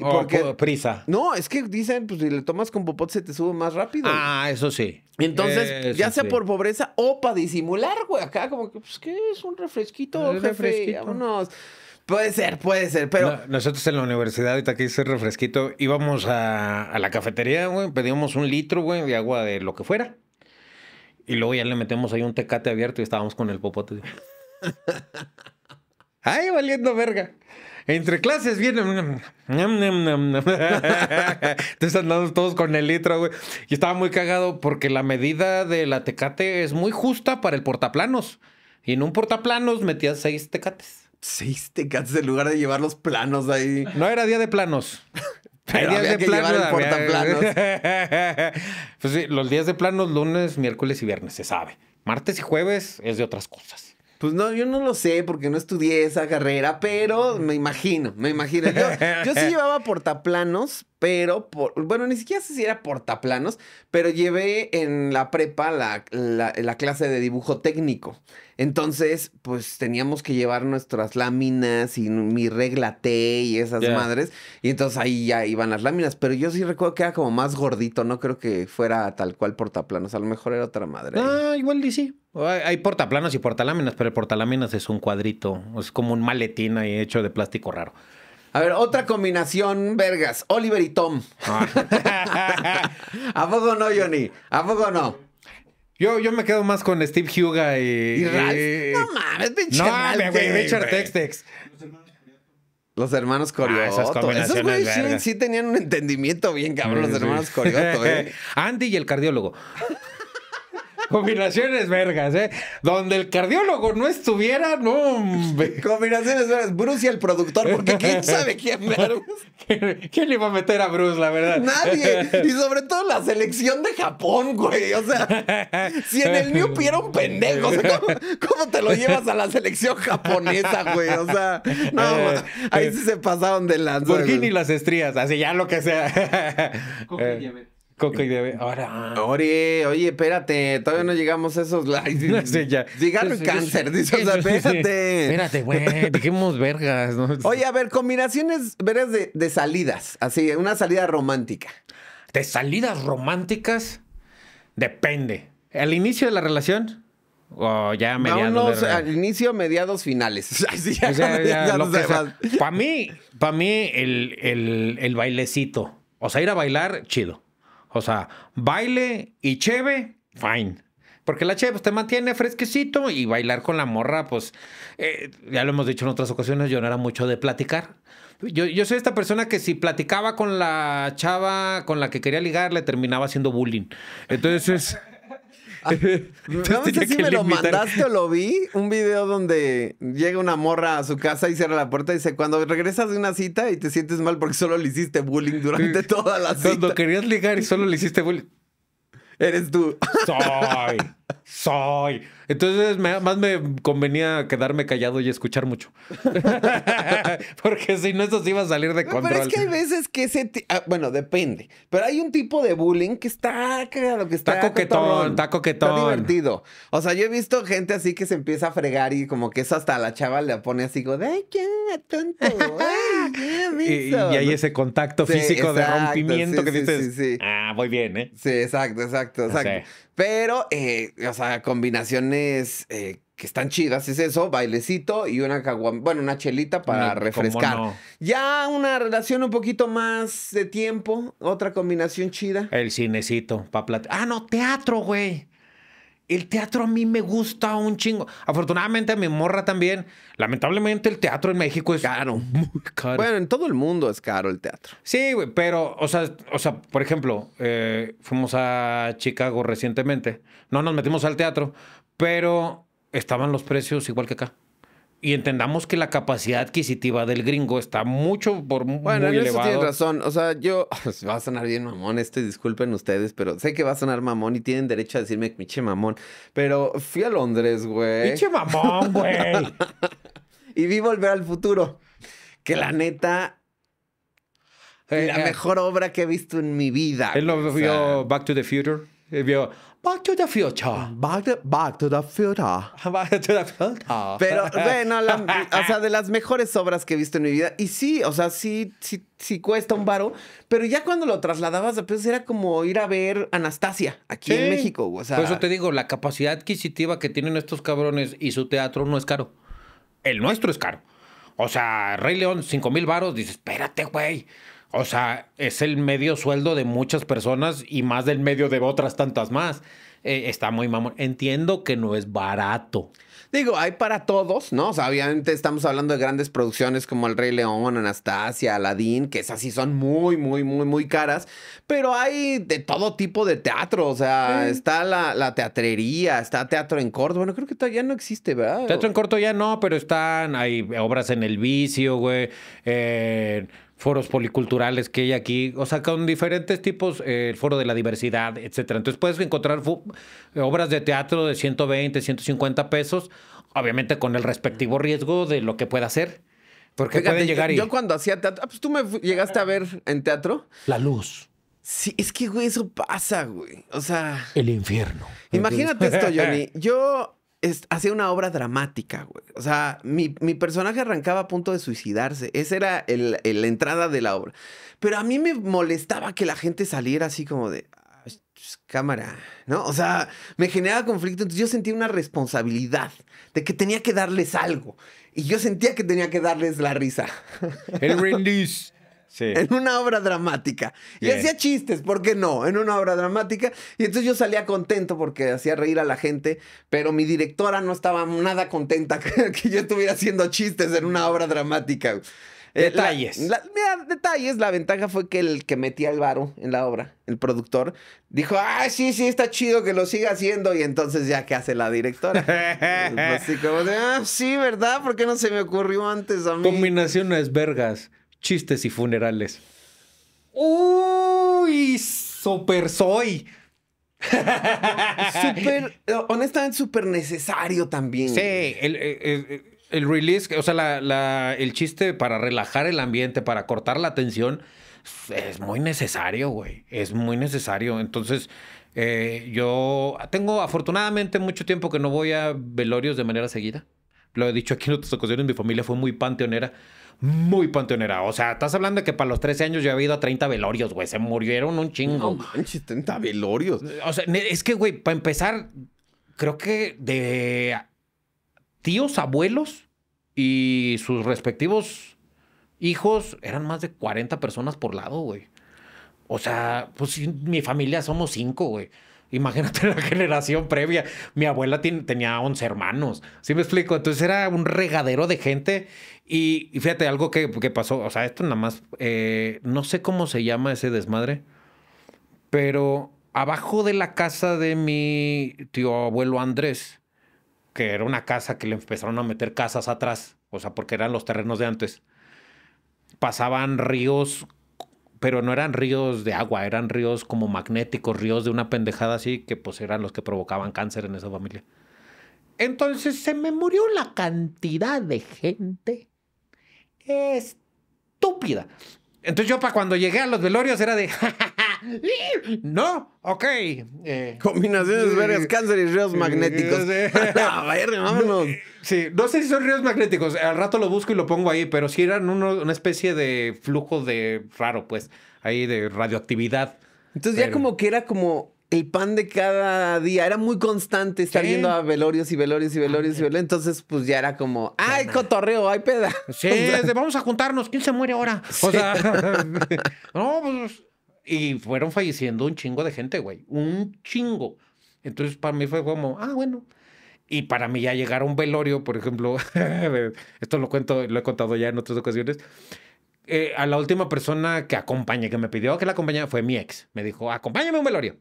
Oh, prisa. No, es que dicen, pues si le tomas con popote se te sube más rápido. Ah, eso sí. Entonces, ya sea por pobreza o para disimular, güey, acá como que, pues, ¿qué es un refresquito, jefe? Refresquito. Vámonos. Puede ser, puede ser, pero... nosotros en la universidad, ahorita que hice refresquito, íbamos a, la cafetería, güey, Pedimos un litro, güey, de agua de lo que fuera. Y luego ya le metemos ahí un tecate abierto y estábamos con el popote. [laughs] Ay, valiendo verga. Entre clases viene. [laughs] Entonces andamos todos con el litro, güey. Y estaba muy cagado porque la medida de la tecate es muy justa para el portaplanos. Y en un portaplanos metías seis tecates. Seis tecates en lugar de llevar los planos ahí. No era día de planos. días de planos, portaplanos. los días de planos, lunes, miércoles y viernes, se sabe. Martes y jueves es de otras cosas. Pues no, yo no lo sé porque no estudié esa carrera, pero me imagino, me imagino. Yo, sí [laughs] llevaba portaplanos, pero, por, bueno, ni siquiera sé si era portaplanos, pero llevé en la prepa la, la clase de dibujo técnico. Entonces, pues teníamos que llevar nuestras láminas y mi regla T y esas madres. Y entonces ahí ya iban las láminas. Pero yo sí recuerdo que era como más gordito, no creo que fuera tal cual portaplanos. A lo mejor era otra madre. Ah, igual sí. Hay portaplanos y portaláminas, pero el portaláminas es un cuadrito, es como un maletín ahí hecho de plástico raro. A ver, otra combinación, vergas. Oliver y Tom. Ah. [laughs] ¿A poco no, Johnny? ¿A poco no? Yo, yo me quedo más con Steve Huga y. No mames, pinche. No mames, Richard Textex. Los hermanos Corioto. Ah, Esos güeyes sí, sí, tenían un entendimiento bien cabrón, los hermanos sí. [laughs] eh. Andy y el cardiólogo combinaciones vergas, ¿eh? Donde el cardiólogo no estuviera, no. Combinaciones vergas. Bruce y el productor, porque quién sabe quién [laughs] ¿Quién le iba a meter a Bruce, la verdad? Nadie. Y sobre todo la selección de Japón, güey. O sea, si en el New era un pendejo, ¿cómo, te lo llevas a la selección japonesa, güey? O sea, no, eh, ahí eh, sí se pasaron de lanza. Burkini y las estrías, así ya lo que sea. Coco y eh, Ahora. Ah. Oye, oye, espérate, todavía no llegamos a esos likes. [laughs] No cáncer, dice, espérate. Espérate, güey, dejemos vergas. Oye, a ver, combinaciones, veras de, salidas, así, una salida romántica. De salidas románticas, depende. Al inicio de la relación, o ya mediados. al inicio, mediados, finales. [laughs] para mí, para mí el, el bailecito. O sea, ir a bailar, chido. O sea, baile y cheve, fine. Porque la cheve usted pues, te mantiene fresquecito y bailar con la morra, pues eh, ya lo hemos dicho en otras ocasiones, yo no era mucho de platicar. Yo, yo, soy esta persona que si platicaba con la chava con la que quería ligar, le terminaba haciendo bullying. Entonces, no sé si me lo mandaste o lo vi. Un video donde llega una morra a su casa y cierra la puerta y dice: Cuando regresas de una cita y te sientes mal porque solo le hiciste bullying durante toda la cita. Cuando querías ligar y solo le hiciste bullying. Eres tú. Soy. Soy. Entonces, más me convenía quedarme callado y escuchar mucho. [laughs] Porque si no, eso sí iba a salir de control. Pero es que hay veces que ese... Ah, bueno, depende. Pero hay un tipo de bullying que está cagado, que está. Está coquetón, está coquetón. Está divertido. O sea, yo he visto gente así que se empieza a fregar y como que eso hasta la chava le pone así, como, qué tonto! [laughs] y, hay ese contacto físico de rompimiento que dices. ah, voy bien, ¿eh? Sí, exacto, exacto, exacto. Pero, eh, o sea, combinaciones eh, que están chidas, es eso, bailecito y una caguam bueno, una chelita para refrescar. Ya una relación un poquito más de tiempo, otra combinación chida. El cinecito, para platicar. Ah, no, teatro, güey. El teatro a mí me gusta un chingo. Afortunadamente a mi morra también. Lamentablemente el teatro en México es caro, muy caro. Bueno, en todo el mundo es caro el teatro. Sí, pero, o sea, o sea, por ejemplo, eh, fuimos a Chicago recientemente. No nos metimos al teatro, pero estaban los precios igual que acá y entendamos que la capacidad adquisitiva del gringo está mucho por bueno, muy elevado. tiene razón. O sea, yo [laughs] va a sonar bien mamón este, disculpen ustedes, pero sé que va a sonar mamón y tienen derecho a decirme que pinche mamón. Pero fui a Londres, güey. Pinche mamón, güey. [laughs] y vi volver al futuro. Que la neta. La eh, eh. mejor obra que he visto en mi vida. Él lo vio Back to the Future. Él eh, Vio Back to the Future. Back, to, the Future. Back to the Future. Pero, bueno, o sea, de las mejores obras que he visto en mi vida. Y sí, o sea, sí, sí, sí cuesta un varo. Pero ya cuando lo trasladabas después era como ir a ver Anastasia aquí en México. O Por eso te digo, la capacidad adquisitiva que tienen estos cabrones y su teatro no es caro. El nuestro es caro. O sea, Rey León, 5 mil varos, dices, espérate, güey. O sea, es el medio sueldo de muchas personas y más del medio de otras tantas más. Eh, está muy mamón. Entiendo que no es barato. Digo, hay para todos, ¿no? O sea, obviamente estamos hablando de grandes producciones como El Rey León, Anastasia, Aladdin, que esas sí son muy, muy, muy, muy caras. Pero hay de todo tipo de teatro. O sea, está la, la, teatrería, está teatro en corto. Bueno, creo que todavía no existe, ¿verdad? Teatro en corto ya no, pero están, hay obras en el vicio, güey. Eh foros policulturales que hay aquí, o sea, con diferentes tipos, eh, el foro de la diversidad, etcétera. Entonces puedes encontrar eh, obras de teatro de 120, 150 pesos, obviamente con el respectivo riesgo de lo que pueda hacer. Porque pueden llegar yo, y... yo cuando hacía teatro, ah, pues tú me llegaste a ver en teatro. La luz. Sí, es que, güey, eso pasa, güey. O sea. El infierno. Imagínate esto, [laughs] Johnny. Yo hacía una obra dramática, güey. O sea, mi, personaje arrancaba a punto de suicidarse. Esa era la entrada de la obra. Pero a mí me molestaba que la gente saliera así como de ah, cámara, ¿no? O sea, me generaba conflicto. Entonces yo sentía una responsabilidad de que tenía que darles algo. Y yo sentía que tenía que darles la risa. El release. En una obra dramática. Y hacía chistes, ¿por qué no? En una obra dramática. Y entonces yo salía contento porque hacía reír a la gente, pero mi directora no estaba nada contenta [laughs] que yo estuviera haciendo chistes en una obra dramática. Eh, detalles. mira, detalles. La ventaja fue que el que metía el varo en la obra, el productor, dijo, ah, sí, sí, está chido que lo siga haciendo. Y entonces ya, ¿qué hace la directora? [laughs] Pues, así como de, ah, sí, ¿verdad? ¿Por qué no se me ocurrió antes a mí? Combinaciones vergas chistes y funerales. Uy, super soy. super, [laughs] honestamente, súper necesario también. Sí, el, release, o sea, el chiste para relajar el ambiente, para cortar la tensión, es muy necesario, güey. Es muy necesario. Entonces, eh, yo tengo afortunadamente mucho tiempo que no voy a velorios de manera seguida. Lo he dicho aquí en otras ocasiones, mi familia fue muy panteonera muy panteonera. O sea, estás hablando de que para los 13 años yo he ido a 30 velorios, güey. Se murieron un chingo. No manches, 30 velorios. O sea, es que, güey, para empezar, creo que de tíos, abuelos y sus respectivos hijos eran más de 40 personas por lado, güey. O sea, pues mi familia somos cinco, güey. Imagínate [laughs] la generación previa. Mi abuela tenía 11 hermanos. ¿Sí me explico? Entonces era un regadero de gente. Y, fíjate, algo que, pasó. O sea, esto nada más. Eh, no sé cómo se llama ese desmadre. Pero abajo de la casa de mi tío abuelo Andrés, que era una casa que le empezaron a meter casas atrás. O sea, porque eran los terrenos de antes. Pasaban ríos pero no eran ríos de agua, eran ríos como magnéticos, ríos de una pendejada así, que pues eran los que provocaban cáncer en esa familia. Entonces se me murió la cantidad de gente estúpida. Entonces yo para cuando llegué a los velorios era de... [laughs] No, ok. Eh. Combinaciones varias, cáncer y ríos magnéticos. [laughs] A ver, vámonos. Sí, no sé si son ríos magnéticos. Al rato lo busco y lo pongo ahí, pero sí eran una especie de flujo de raro, pues, ahí de radioactividad. Entonces ya como que era como el pan de cada día. Era muy constante estar viendo yendo a velorios y velorios y velorios y velorios. Entonces, pues ya era como, ah, ¡ay, cotorreo! ¡ay, peda! Sí, [laughs] vamos a juntarnos. ¿Quién se muere ahora? O sea, [laughs] no, pues y fueron falleciendo un chingo de gente, güey. Un chingo. Entonces para mí fue como, ah, bueno. Y para mí ya llegar un velorio, por ejemplo, [laughs] esto lo cuento, lo he contado ya en otras ocasiones. Eh, a la última persona que acompañé, que me pidió que la acompañara, fue mi ex. Me dijo, acompáñame a un velorio.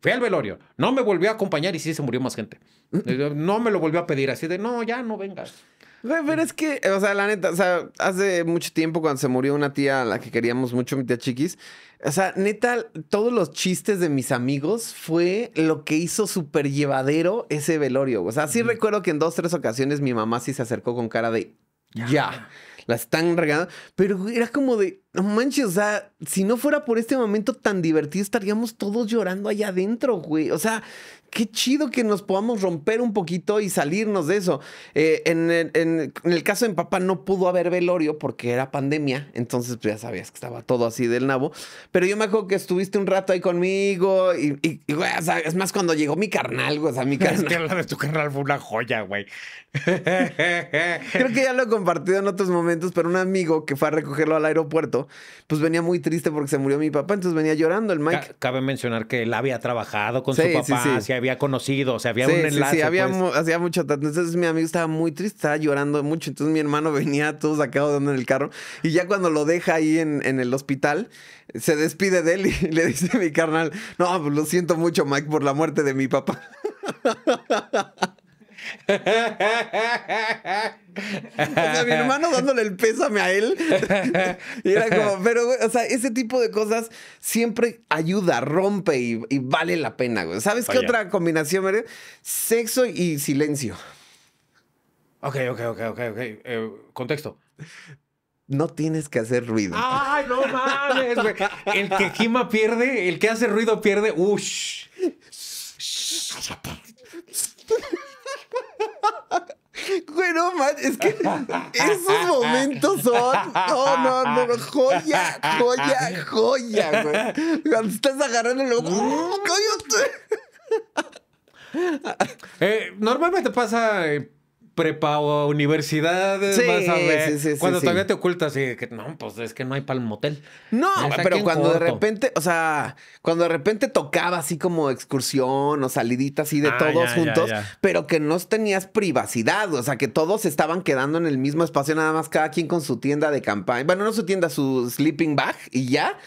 Fui al velorio. No me volvió a acompañar y sí se murió más gente. [laughs] No me lo volvió a pedir así de, no, ya no vengas. Güey, pero es que, o sea, la neta, o sea, hace mucho tiempo cuando se murió una tía a la que queríamos mucho, mi tía Chiquis, o sea, neta, todos los chistes de mis amigos fue lo que hizo súper llevadero ese velorio. O sea, sí recuerdo que en dos, tres ocasiones mi mamá sí se acercó con cara de ya. La están regando. Pero era como de, no manches, o sea, si no fuera por este momento tan divertido, estaríamos todos llorando allá adentro, güey. O sea, qué chido que nos podamos romper un poquito y salirnos de eso. Eh, en, el, caso de mi papá no pudo haber velorio porque era pandemia, entonces pues, ya sabías que estaba todo así del nabo. Pero yo me acuerdo que estuviste un rato ahí conmigo y, es más cuando llegó mi carnal, güey, o sea, mi carnal. Es la de tu carnal fue una joya, güey. [laughs] Creo que ya lo he compartido en otros momentos, pero un amigo que fue a recogerlo al aeropuerto, pues venía muy triste porque se murió mi papá, entonces venía llorando el Mike. cabe mencionar que él había trabajado con su papá, sí, sí había conocido, o sea, había un enlace. Sí, sí había pues. hacía mucho Entonces mi amigo estaba muy triste, estaba llorando mucho. Entonces mi hermano [laughs] venía todo sacado dando en el carro. Y ya cuando lo deja ahí en, el hospital, se despide de él y [laughs] le dice a mi carnal, no, pues, lo siento mucho, Mike, por la muerte de mi papá. [laughs] [laughs] o sea, mi hermano dándole el pésame a él. [laughs] y era como, pero, o sea, ese tipo de cosas siempre ayuda, rompe y, vale la pena, güey. ¿Sabes qué otra combinación, Sexo y silencio. Ok, ok, ok, ok, eh, contexto no tienes que hacer ruido. ¡Ay, no mames, güey! El que gima pierde, el que hace ruido pierde. ¡Ush! [laughs] Bueno, man, es que esos momentos son. No, no, no, joya, joya, joya, güey. Cuando estás agarrando el ojo. ¡Cállate! Eh, normalmente pasa eh, prepa o universidad, a cuando todavía te ocultas y que no, pues es que no hay para motel. No, pero cuando de repente, o sea, cuando de repente tocaba así como excursión o salidita así de ah, todos juntos, pero que no tenías privacidad, o sea, que todos estaban quedando en el mismo espacio, nada más cada quien con su tienda de campaña. Bueno, no su tienda, su sleeping bag y ya.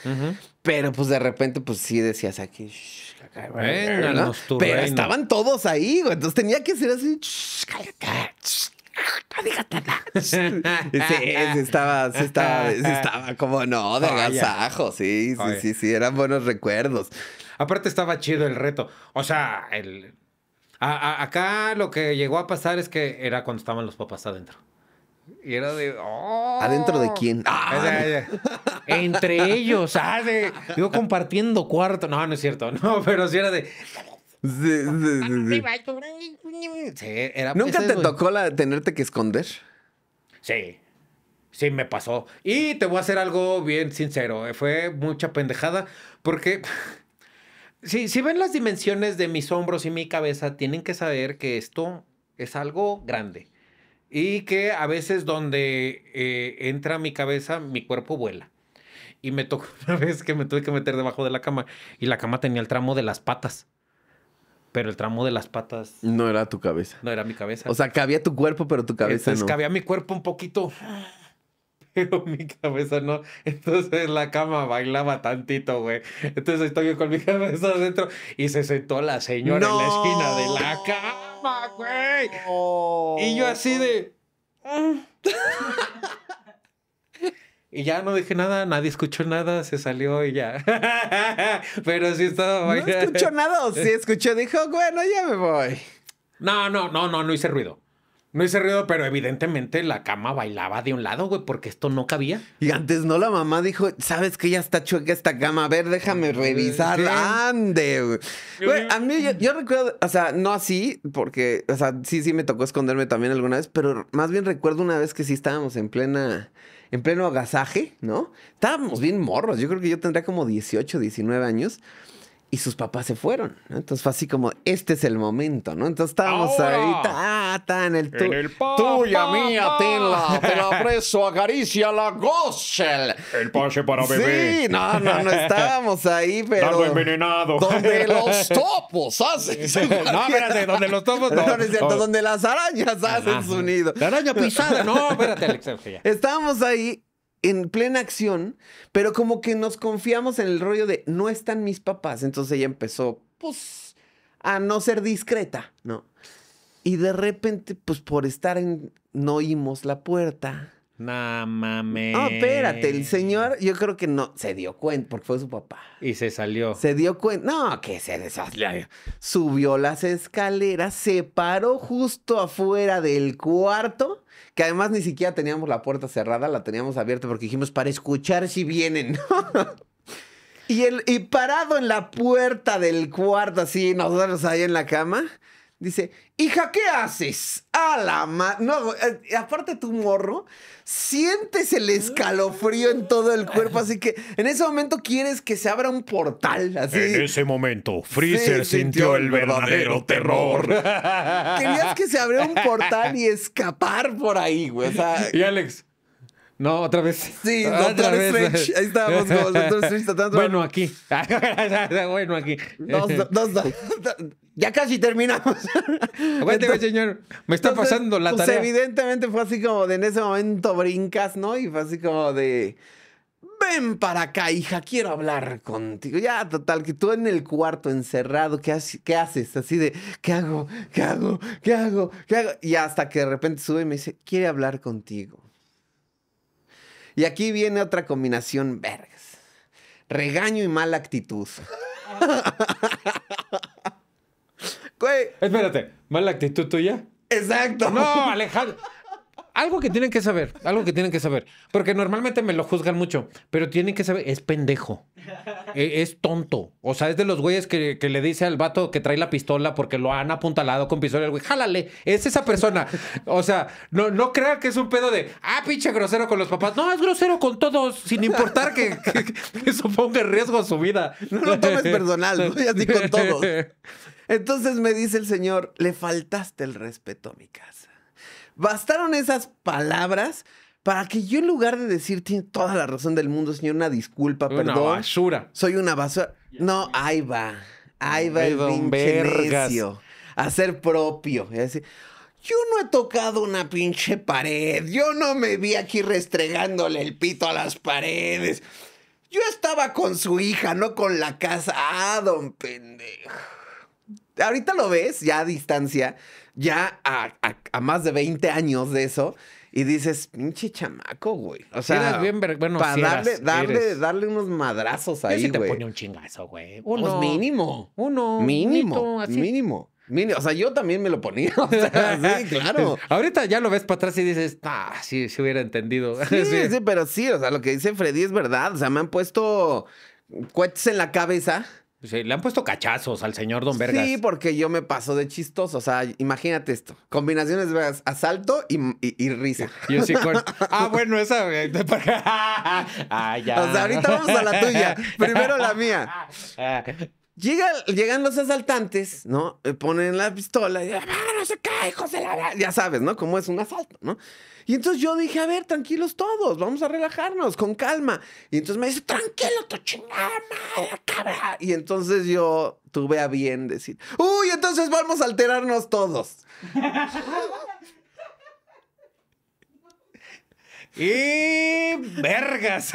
Pero pues de repente, pues sí decías aquí. Shh. Pero estaban todos ahí, Entonces tenía que ser así. nada. sí, estaba, estaba, como no, de agasajo. Sí, sí, sí, eran buenos recuerdos. Aparte estaba chido el reto. O sea, el... acá lo que llegó a pasar es que era cuando estaban los papás adentro. Y era de. Oh". ¿Adentro de quién? Ah, entre ellos. Ah, digo, compartiendo cuarto. No, no es cierto. [laughs] No, pero si era de. ¿Nunca te tocó la, tenerte que esconder? Sí. Sí, me pasó. Y te voy a hacer algo bien sincero. Eh, fue mucha pendejada porque. [laughs] si ven las dimensiones de mis hombros y mi cabeza, tienen que saber que esto es algo grande. Y que a veces donde eh, entra mi cabeza, mi cuerpo vuela. Y me tocó [laughs] una vez que me tuve que meter debajo de la cama y la cama tenía el tramo de las patas. Pero el tramo de las patas... No era tu cabeza. No era mi cabeza. O sea, cabía tu cuerpo, pero tu cabeza Entonces, no. Cabía mi cuerpo un poquito [laughs] pero mi cabeza no. Entonces la cama bailaba tantito, güey. Entonces estoy con mi [laughs] cabeza adentro y se sentó la señora en la esquina de la cama. Oh. y yo así de... [laughs] y ya no dije nada, nadie escuchó nada, se salió y ya. [laughs] Pero sí estaba... No escuchó nada o sí [laughs] escuchó, dijo, bueno, ya me voy. No, no, no, no, no hice ruido. No hice ruido, pero evidentemente la cama bailaba de un lado, güey, porque esto no cabía. Y antes no, la mamá dijo, ¿sabes que ya está chueca esta cama? A ver, déjame mm, revisarla. Ande, güey. a mí yo, recuerdo, o sea, no así, porque, o sea, sí, sí me tocó esconderme también alguna vez, pero más bien recuerdo una vez que sí estábamos en plena, en pleno agasaje, ¿no? Estábamos bien morros, yo creo que yo tendría como 18, 19 años y sus papás se fueron. ¿no? Entonces fue así como, este es el momento, ¿no? Entonces estábamos ahorita, está en el, en el tuya, mía, te la preso, acaricia la Gosel. El pase para bebé. Sí, no, no, no [laughs] estábamos ahí, pero. Dando envenenado. Donde [laughs] los topos hacen No, espérate, donde los topos [laughs] no. no, es cierto, oh. donde las arañas hacen su nido. La araña pisada, no, espérate, Alex. Estábamos ahí en plena acción, pero como que nos confiamos en el rollo de no están mis papás. Entonces ella empezó, pues, a no ser discreta, ¿no? Y de repente, pues por estar en. No oímos la puerta. No mames. No, espérate, el señor, yo creo que no, se dio cuenta, porque fue su papá. Y se salió. Se dio cuenta, no, que se Subió las escaleras, se paró justo afuera del cuarto, que además ni siquiera teníamos la puerta cerrada, la teníamos abierta porque dijimos para escuchar si vienen. [laughs] y, el, y parado en la puerta del cuarto, así, nosotros ahí en la cama Dice, hija, ¿qué haces? A la ma... No, eh, aparte tu morro, sientes el escalofrío en todo el cuerpo, así que en ese momento quieres que se abra un portal, En ese momento, Freezer sintió, el verdadero, terror. Querías que se abriera un portal y escapar por ahí, güey. y Alex, no, otra vez. Sí, [laughs] otra, vez. Ahí estábamos Bueno, aquí. [laughs] bueno, aquí. dos, dos, ya casi terminamos. señor. Me está pasando la pues, Evidentemente fue así como de en ese momento brincas, ¿no? Y fue así como de. Ven para acá, hija, quiero hablar contigo. Ya, total, que tú en el cuarto encerrado, ¿qué, qué haces? Así de, ¿qué hago? ¿Qué hago? ¿Qué hago? ¿Qué hago? Y hasta que de repente sube y me dice, quiere hablar contigo. Y aquí viene otra combinación, vergas. Regaño y mala actitud. Ah. [laughs] espérate, ¿mala actitud tuya? Exacto. No, Alejandro. Algo que tienen que saber, algo que tienen que saber. Porque normalmente me lo juzgan mucho, pero tienen que saber, es pendejo. E, es, tonto. O sea, es de los güeyes que, le dice al vato que trae la pistola porque lo han apuntalado con pistola. El güey, jálale, es esa persona. O sea, no, no crean que es un pedo de, ah, pinche grosero con los papás. No, es grosero con todos, sin importar que, eso suponga riesgo a su vida. No lo tomes personal, ¿no? así con todos. [laughs] Entonces me dice el Señor, le faltaste el respeto a mi casa. Bastaron esas palabras para que yo en lugar de decir, tiene toda la razón del mundo, señor, una disculpa, perdón. Una basura. Soy una basura. No, ahí va. Ahí va el A ser propio. decir, yo no he tocado una pinche pared. Yo no me vi aquí restregándole el pito a las paredes. Yo estaba con su hija, no con la casa. Ah, don pendejo ahorita lo ves ya a distancia, ya a, más de 20 años de eso. Y dices, pinche chamaco, güey. O sea, para darle, darle, unos madrazos ahí, güey. sí te un chingazo, güey. Pues Uno. Pues mínimo. Uno. Mínimo. Mínimo. O sea, yo también me lo ponía. [laughs] O sea, [laughs] sí, claro. Ahorita ya lo ves para atrás y dices, ah, sí, se hubiera entendido. [laughs] Sí, sí, pero sí, o sea, lo que dice Freddy es verdad. O sea, me han puesto cohetes en la cabeza pues, eh, le han puesto cachazos al señor Don Vergas. Sí, porque yo me paso de chistoso. O sea, imagínate esto. Combinaciones de asalto y, risa. Yo sí con... [laughs] Ah, bueno, esa... Eh, [laughs] ah, ya. ahorita vamos a la tuya. [laughs] Primero la mía. Ah, llegan los asaltantes, ¿no? Eh, ponen la pistola y, ah, no se cae, José Ya sabes, ¿no? Cómo es un asalto, ¿no? Y entonces yo dije, a ver, tranquilos todos, vamos a relajarnos, con calma. Y entonces me dice, tranquilo, tu chingada madre, cabrón. Y entonces yo tuve a bien decir, uy, entonces vamos a alterarnos todos. [laughs] Y vergas.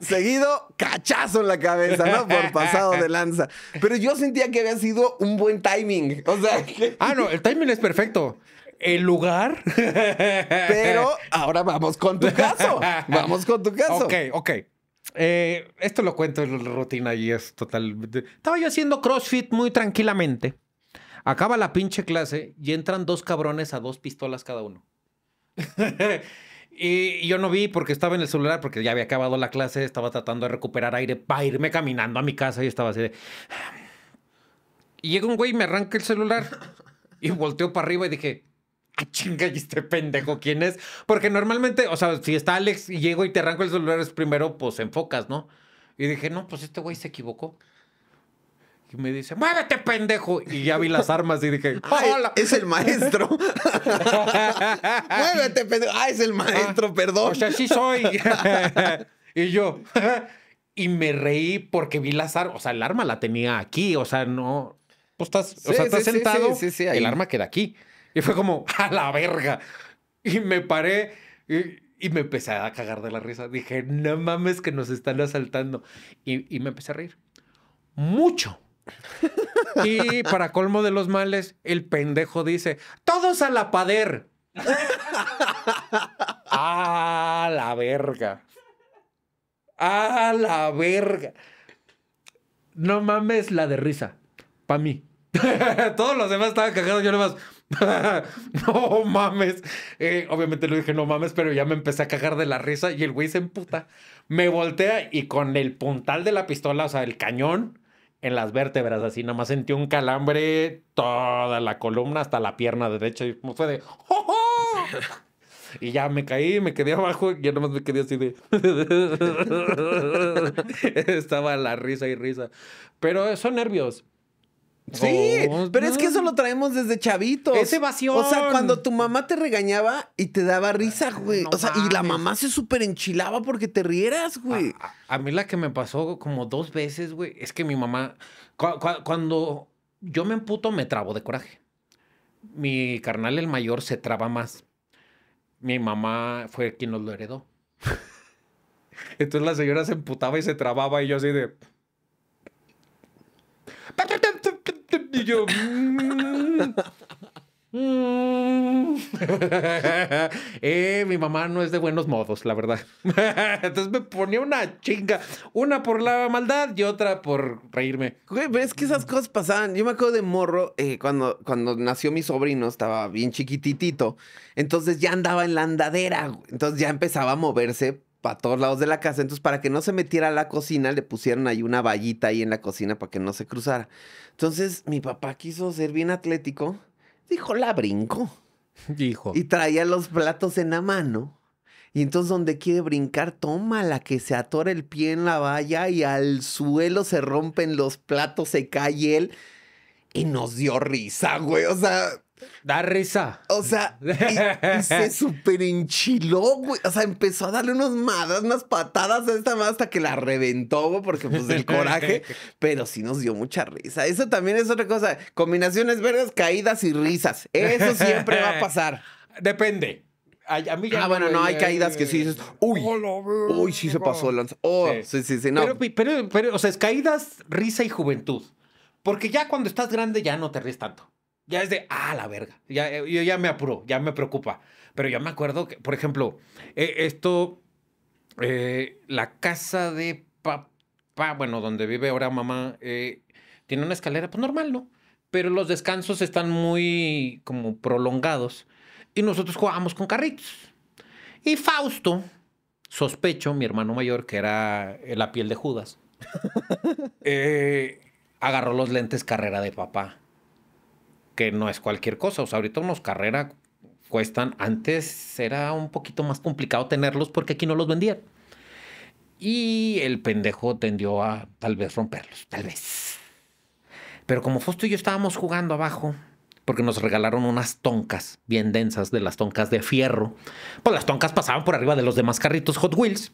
[laughs] Seguido, cachazo en la cabeza, ¿no? Por pasado de lanza. Pero yo sentía que había sido un buen timing. O sea, Ah, no, el timing es perfecto el lugar. Pero ahora vamos con tu caso. Vamos con tu caso. Ok, ok. Eh, esto lo cuento en la rutina y es totalmente... Estaba yo haciendo CrossFit muy tranquilamente. Acaba la pinche clase y entran dos cabrones a dos pistolas cada uno. [laughs] Y yo no vi porque estaba en el celular, porque ya había acabado la clase, estaba tratando de recuperar aire para irme caminando a mi casa y estaba así de... Y llega un güey y me arranca el celular y volteo para arriba y dije, qué ah, chinga! ¿Y este pendejo quién es? Porque normalmente, o sea, si está Alex y llego y te arranco el celular es primero, pues enfocas, ¿no? Y dije, no, pues este güey se equivocó. Y me dice, muévete, pendejo. Y ya vi las armas y dije, [laughs] hola. Es el maestro. [laughs] muévete, pendejo. Ah, es el ah, maestro, perdón. O sea, sí soy. [laughs] y yo. y me reí porque vi las armas. O sea, el arma la tenía aquí. O sea, no. Pues estás, o sea, estás sentado. y el arma queda aquí. Y fue como, a la verga. Y me paré. Y, me empecé a cagar de la risa. Dije, no mames que nos están asaltando. Y, y me empecé a reír. Mucho y para colmo de los males, el pendejo dice, todos a la pader. a la verga. A la verga. No mames la de risa. Pa' mí. [laughs] Todos los demás estaban cagados, yo nomás. [laughs] no mames. Eh, obviamente le dije no mames, pero ya me empecé a cagar de la risa y el güey se emputa. Me voltea y con el puntal de la pistola, o sea, el cañón, en las vértebras, así nada más sentí un calambre toda la columna hasta la pierna derecha y fue de ¡Oh, oh! Y ya me caí, me quedé abajo y ya más me quedé así de... [laughs] Estaba la risa y risa. Pero son nervios. Sí, pero es que eso lo traemos desde chavito. Ese vacío. O sea, cuando tu mamá te regañaba y te daba risa, güey. o sea, y la mamá se súper enchilaba porque te rieras, güey. A, mí la que me pasó como dos veces, güey, es que mi mamá, cuando yo me emputo, me trabo de coraje. Mi carnal, el mayor, se traba más. Mi mamá fue quien nos lo heredó. [laughs] Entonces la señora se emputaba y se trababa y yo así de yo. Mm. [laughs] Eh, mi mamá no es de buenos modos, la verdad. [laughs] Entonces me ponía una chinga, una por la maldad y otra por reírme. Güey, es que esas cosas pasaban. Yo me acuerdo de morro, eh, cuando, cuando nació mi sobrino, estaba bien chiquititito. Entonces ya andaba en la andadera. Entonces ya empezaba a moverse para todos lados de la casa. Entonces, para que no se metiera a la cocina, le pusieron ahí una vallita ahí en la cocina para que no se cruzara. Entonces, mi papá quiso ser bien atlético. Dijo, la brinco. Dijo. Y traía los platos en la mano. Y entonces donde quiere brincar, toma la que se atora el pie en la valla y al suelo se rompen los platos, se cae él. Y nos dio risa, güey. O sea, Da risa. O sea, y, se [laughs] super enchiló, güey. O sea, empezó a darle unos madas, unas patadas a esta más hasta que la reventó, porque pues del coraje. [laughs] Pero sí nos dio mucha risa. Eso también es otra cosa. Combinaciones verdes, caídas y risas. Eso siempre va a pasar. [laughs] Depende. mí ya ah, bueno, no, hay caídas que sí dices, uy, uy, sí se pasó el oh, Pero, pero, pero, o sea, es caídas, risa y juventud. Porque ya cuando estás grande ya no te ríes tanto ya es de, ah, la verga, ya, eh, yo ya me apuro, ya me preocupa. Pero ya me acuerdo que, por ejemplo, e, esto, eh, la casa de papá, bueno, donde vive ahora mamá, eh, tiene una escalera, pues normal, ¿no? Pero los descansos están muy como prolongados y nosotros jugábamos con carritos. Y Fausto, sospecho, mi hermano mayor, que era la piel de Judas, [laughs] agarró los lentes carrera de papá que no es cualquier cosa. O sea, ahorita unos carrera cuestan, antes era un poquito más complicado tenerlos porque aquí no los vendían. Y el pendejo tendió a tal vez romperlos, tal vez. Pero como Fausto y yo estábamos jugando abajo, porque nos regalaron unas toncas bien densas de las toncas de fierro, pues las toncas pasaban por arriba de los demás carritos Hot Wheels.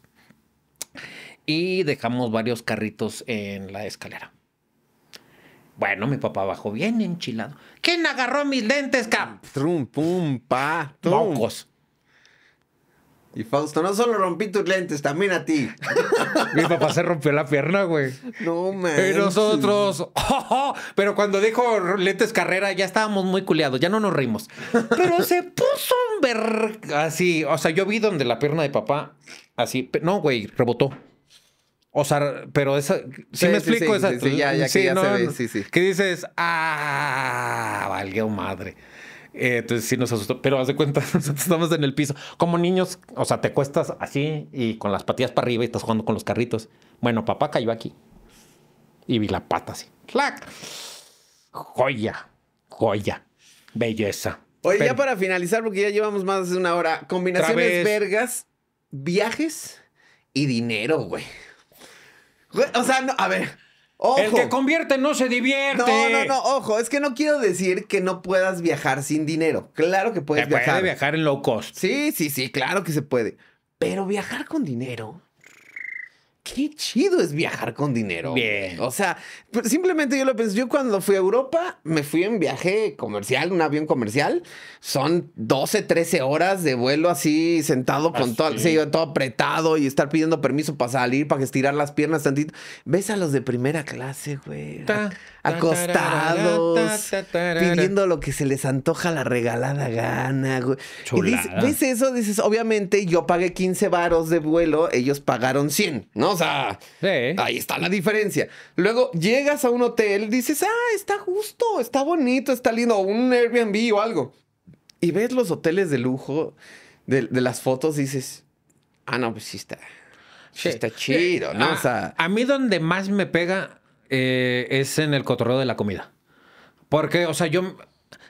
Y dejamos varios carritos en la escalera. Bueno, mi papá bajó bien enchilado. ¿Quién agarró mis lentes, cap? Trum, pum, pa, trum. Y Fausto, no solo rompí tus lentes, también a ti. [laughs] Mi papá se rompió la pierna, güey. No, man. Y nosotros. [laughs] Oh, oh, pero cuando dijo lentes carrera, ya estábamos muy culeados, ya no nos rimos. Pero se puso un ver. Así, o sea, yo vi donde la pierna de papá, así. No, güey, rebotó. O sea, pero esa. si me explico. esa, sí, ya, ya, ya se dices, ah, valga madre. Eh, entonces sí nos asustó, pero haz de cuenta, [laughs] nosotros estamos en el piso. Como niños, o sea, te cuestas así y con las patillas para arriba y estás jugando con los carritos. Bueno, papá cayó aquí y vi la pata así. ¡Clac! Joya, joya, belleza. Oye, ya para finalizar, porque ya llevamos más de una hora, combinaciones vergas, viajes y dinero, güey. O sea, a ver. El que convierte no se divierte. No, no, no, ojo, es que no quiero decir que no puedas viajar sin dinero. Claro que puedes se viajar. Puede viajar en low cost. Sí, sí, sí, claro que se puede. Pero viajar con dinero qué chido es viajar con dinero. Bien. O sea, pues, simplemente yo lo pensé. Yo cuando fui a Europa, me fui en viaje comercial, un avión comercial. Son 12, 13 horas de vuelo así, sentado con todo, sí, todo apretado y estar pidiendo permiso para salir, para estirar las piernas tantito. Ves a los de primera clase, güey. acostados, pidiendo lo que se les antoja la regalada gana, güey. Y ves eso, dices, obviamente yo pagué 15 varos de vuelo, ellos pagaron 100, ¿no? O sea, ahí está la diferencia. Luego llegas a un hotel, dices, ah, está justo, está bonito, está lindo, un Airbnb o algo. Y ves los hoteles de lujo de, las fotos, dices, ah, no, pues sí está, sí. está chido, ¿no? A, ah, o sea, a mí donde más me pega eh, es en el cotorreo de la comida. Porque, o sea, yo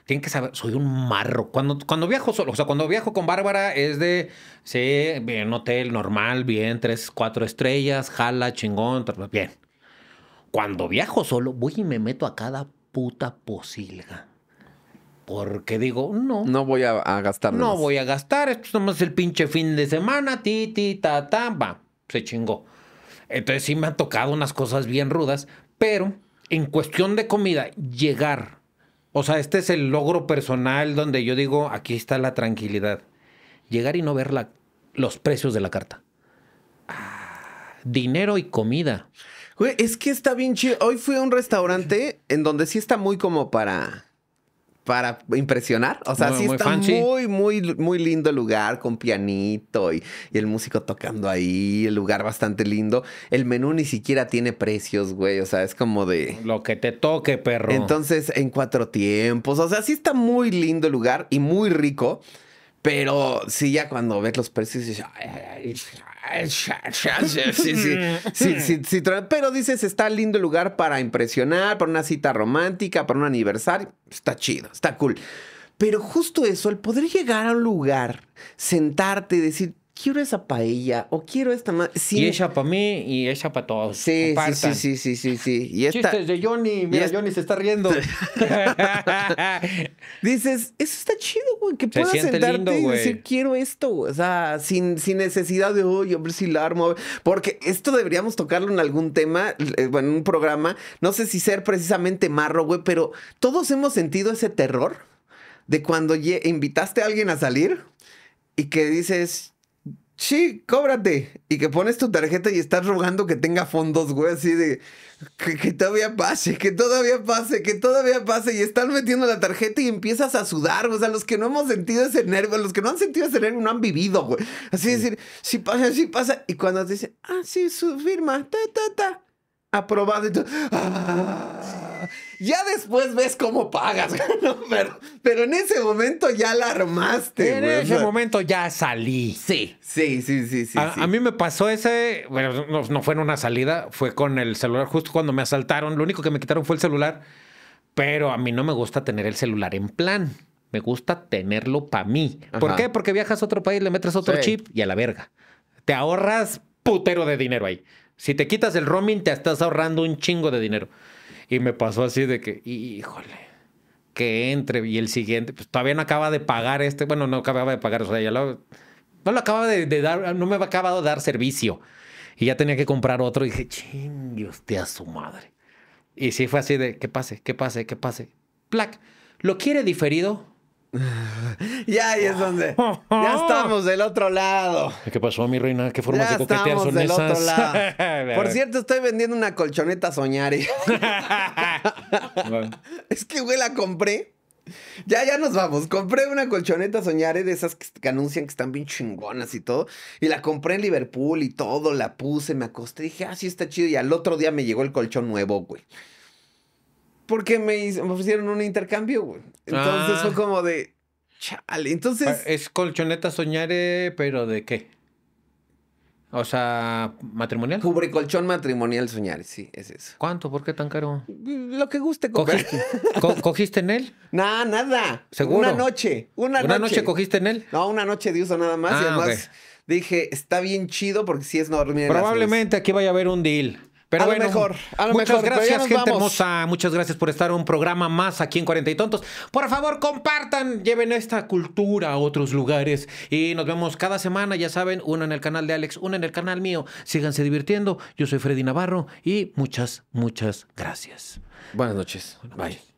tienen que saber, soy un marro. Cuando, cuando viajo solo, o sea, cuando viajo con Bárbara es de, sí, bien, hotel normal, bien, tres, cuatro estrellas, jala, chingón, bien. Cuando viajo solo, voy y me meto a cada puta posilga. Porque digo, no. No voy a, gastar gastar. No voy a gastar, esto es nomás el pinche fin de semana, ti, ti, ta, ta, va, se chingó. Entonces sí me han tocado unas cosas bien rudas, pero en cuestión de comida, llegar o sea, este es el logro personal donde yo digo, aquí está la tranquilidad. Llegar y no ver los precios de la carta. Ah, dinero y comida. Güey, es que está bien chido. Hoy fui a un restaurante en donde sí está muy como para para impresionar. O sea, sí está muy, muy, muy lindo el lugar con pianito y, el músico tocando ahí. El lugar bastante lindo. El menú ni siquiera tiene precios, güey. O sea, es como de. Lo que te toque, perro. Entonces, en cuatro tiempos. O sea, sí está muy lindo el lugar y muy rico. Pero sí, ya cuando ves los precios, pero dices, está lindo el lugar para impresionar, para una cita romántica, para un aniversario. Está chido, está cool. Pero justo eso, el poder llegar a un lugar, sentarte y decir, quiero esa paella o quiero esta más. Y ella para mí y ella para todos. Sí, sí, sí, sí, sí, sí, Y esta... Chistes de Johnny. Mira, Johnny se está riendo. [laughs] Dices, eso está chido, güey. Que puedas sentarte y decir, quiero esto. O sea, sin, sin necesidad de, Uy, ver si la armo. Porque esto deberíamos tocarlo en algún tema, eh, en un programa. No sé si ser precisamente marro, güey, pero todos hemos sentido ese terror de cuando invitaste a alguien a salir y que dices, sí, cóbrate. Y que pones tu tarjeta y estás rogando que tenga fondos, güey, así de que, todavía pase, que todavía pase, que todavía pase. Y estás metiendo la tarjeta y empiezas a sudar. O sea, los que no hemos sentido ese nervio, los que no han sentido ese nervio, no han vivido, güey. Así decir, sí pasa, sí pasa. Y cuando te dicen, ah, sí, su firma, ta, ta, ta, aprobado. Y tú, ah". Ya después ves cómo pagas, [laughs] pero, en ese momento ya la armaste. En ese momento ya salí. Sí, sí, sí, sí, sí a, mí me pasó ese, bueno, no, fue en una salida, fue con el celular justo cuando me asaltaron. Lo único que me quitaron fue el celular, pero a mí no me gusta tener el celular en plan. Me gusta tenerlo para mí. ¿Por qué? Porque viajas a otro país, le metes otro chip y a la verga. Te ahorras putero de dinero ahí. Si te quitas el roaming, te estás ahorrando un chingo de dinero. Y me pasó así de que, híjole, que entre y el siguiente, pues todavía no acaba de pagar este, bueno, no acababa de pagar, o sea, ya no lo acaba de, dar, no me acabado de dar servicio. Y ya tenía que comprar otro y dije, chingue usted a su madre. Y sí fue así de, que pase, qué pase, que pase. Plac. ¿lo quiere diferido? [laughs] Y ahí es donde ya estamos del otro lado. ¿Qué pasó, mi reina? ¿Qué forma de coquetear son esas? [laughs] Por cierto, estoy vendiendo una colchoneta Soñare ¿eh? [laughs] es que, güey, la compré. Ya, ya nos vamos. Compré una colchoneta Soñare ¿eh? de esas que, anuncian que están bien chingonas y todo. Y la compré en Liverpool y todo. La puse, me acosté. Dije, ah, sí, está chido. Y al otro día me llegó el colchón nuevo, güey. Porque me, me ofrecieron un intercambio, Entonces fue ah. como de. Chale. Entonces. Ah, es colchoneta soñare, pero ¿de qué? O sea, matrimonial. Cubre colchón matrimonial soñar, sí, es eso. ¿Cuánto? ¿Por qué tan caro? Lo que guste. [laughs] ¿Cogiste, en él? No, nada. ¿Seguro? Una noche. Una, noche. cogiste en él? No, una noche de uso nada más. y ah, además dije, está bien chido porque sí es normal. Probablemente aquí vaya a haber un deal. Pero mejor, muchas gracias, gente vamos. hermosa. Muchas gracias por estar un programa más aquí en Cuarenta y Tontos. Por favor, compartan, lleven esta cultura a otros lugares. Y nos vemos cada semana, ya saben, uno en el canal de Alex, uno en el canal mío. Síganse divirtiendo. Yo soy Freddy Navarro y muchas, muchas gracias. Buenas noches. Bye.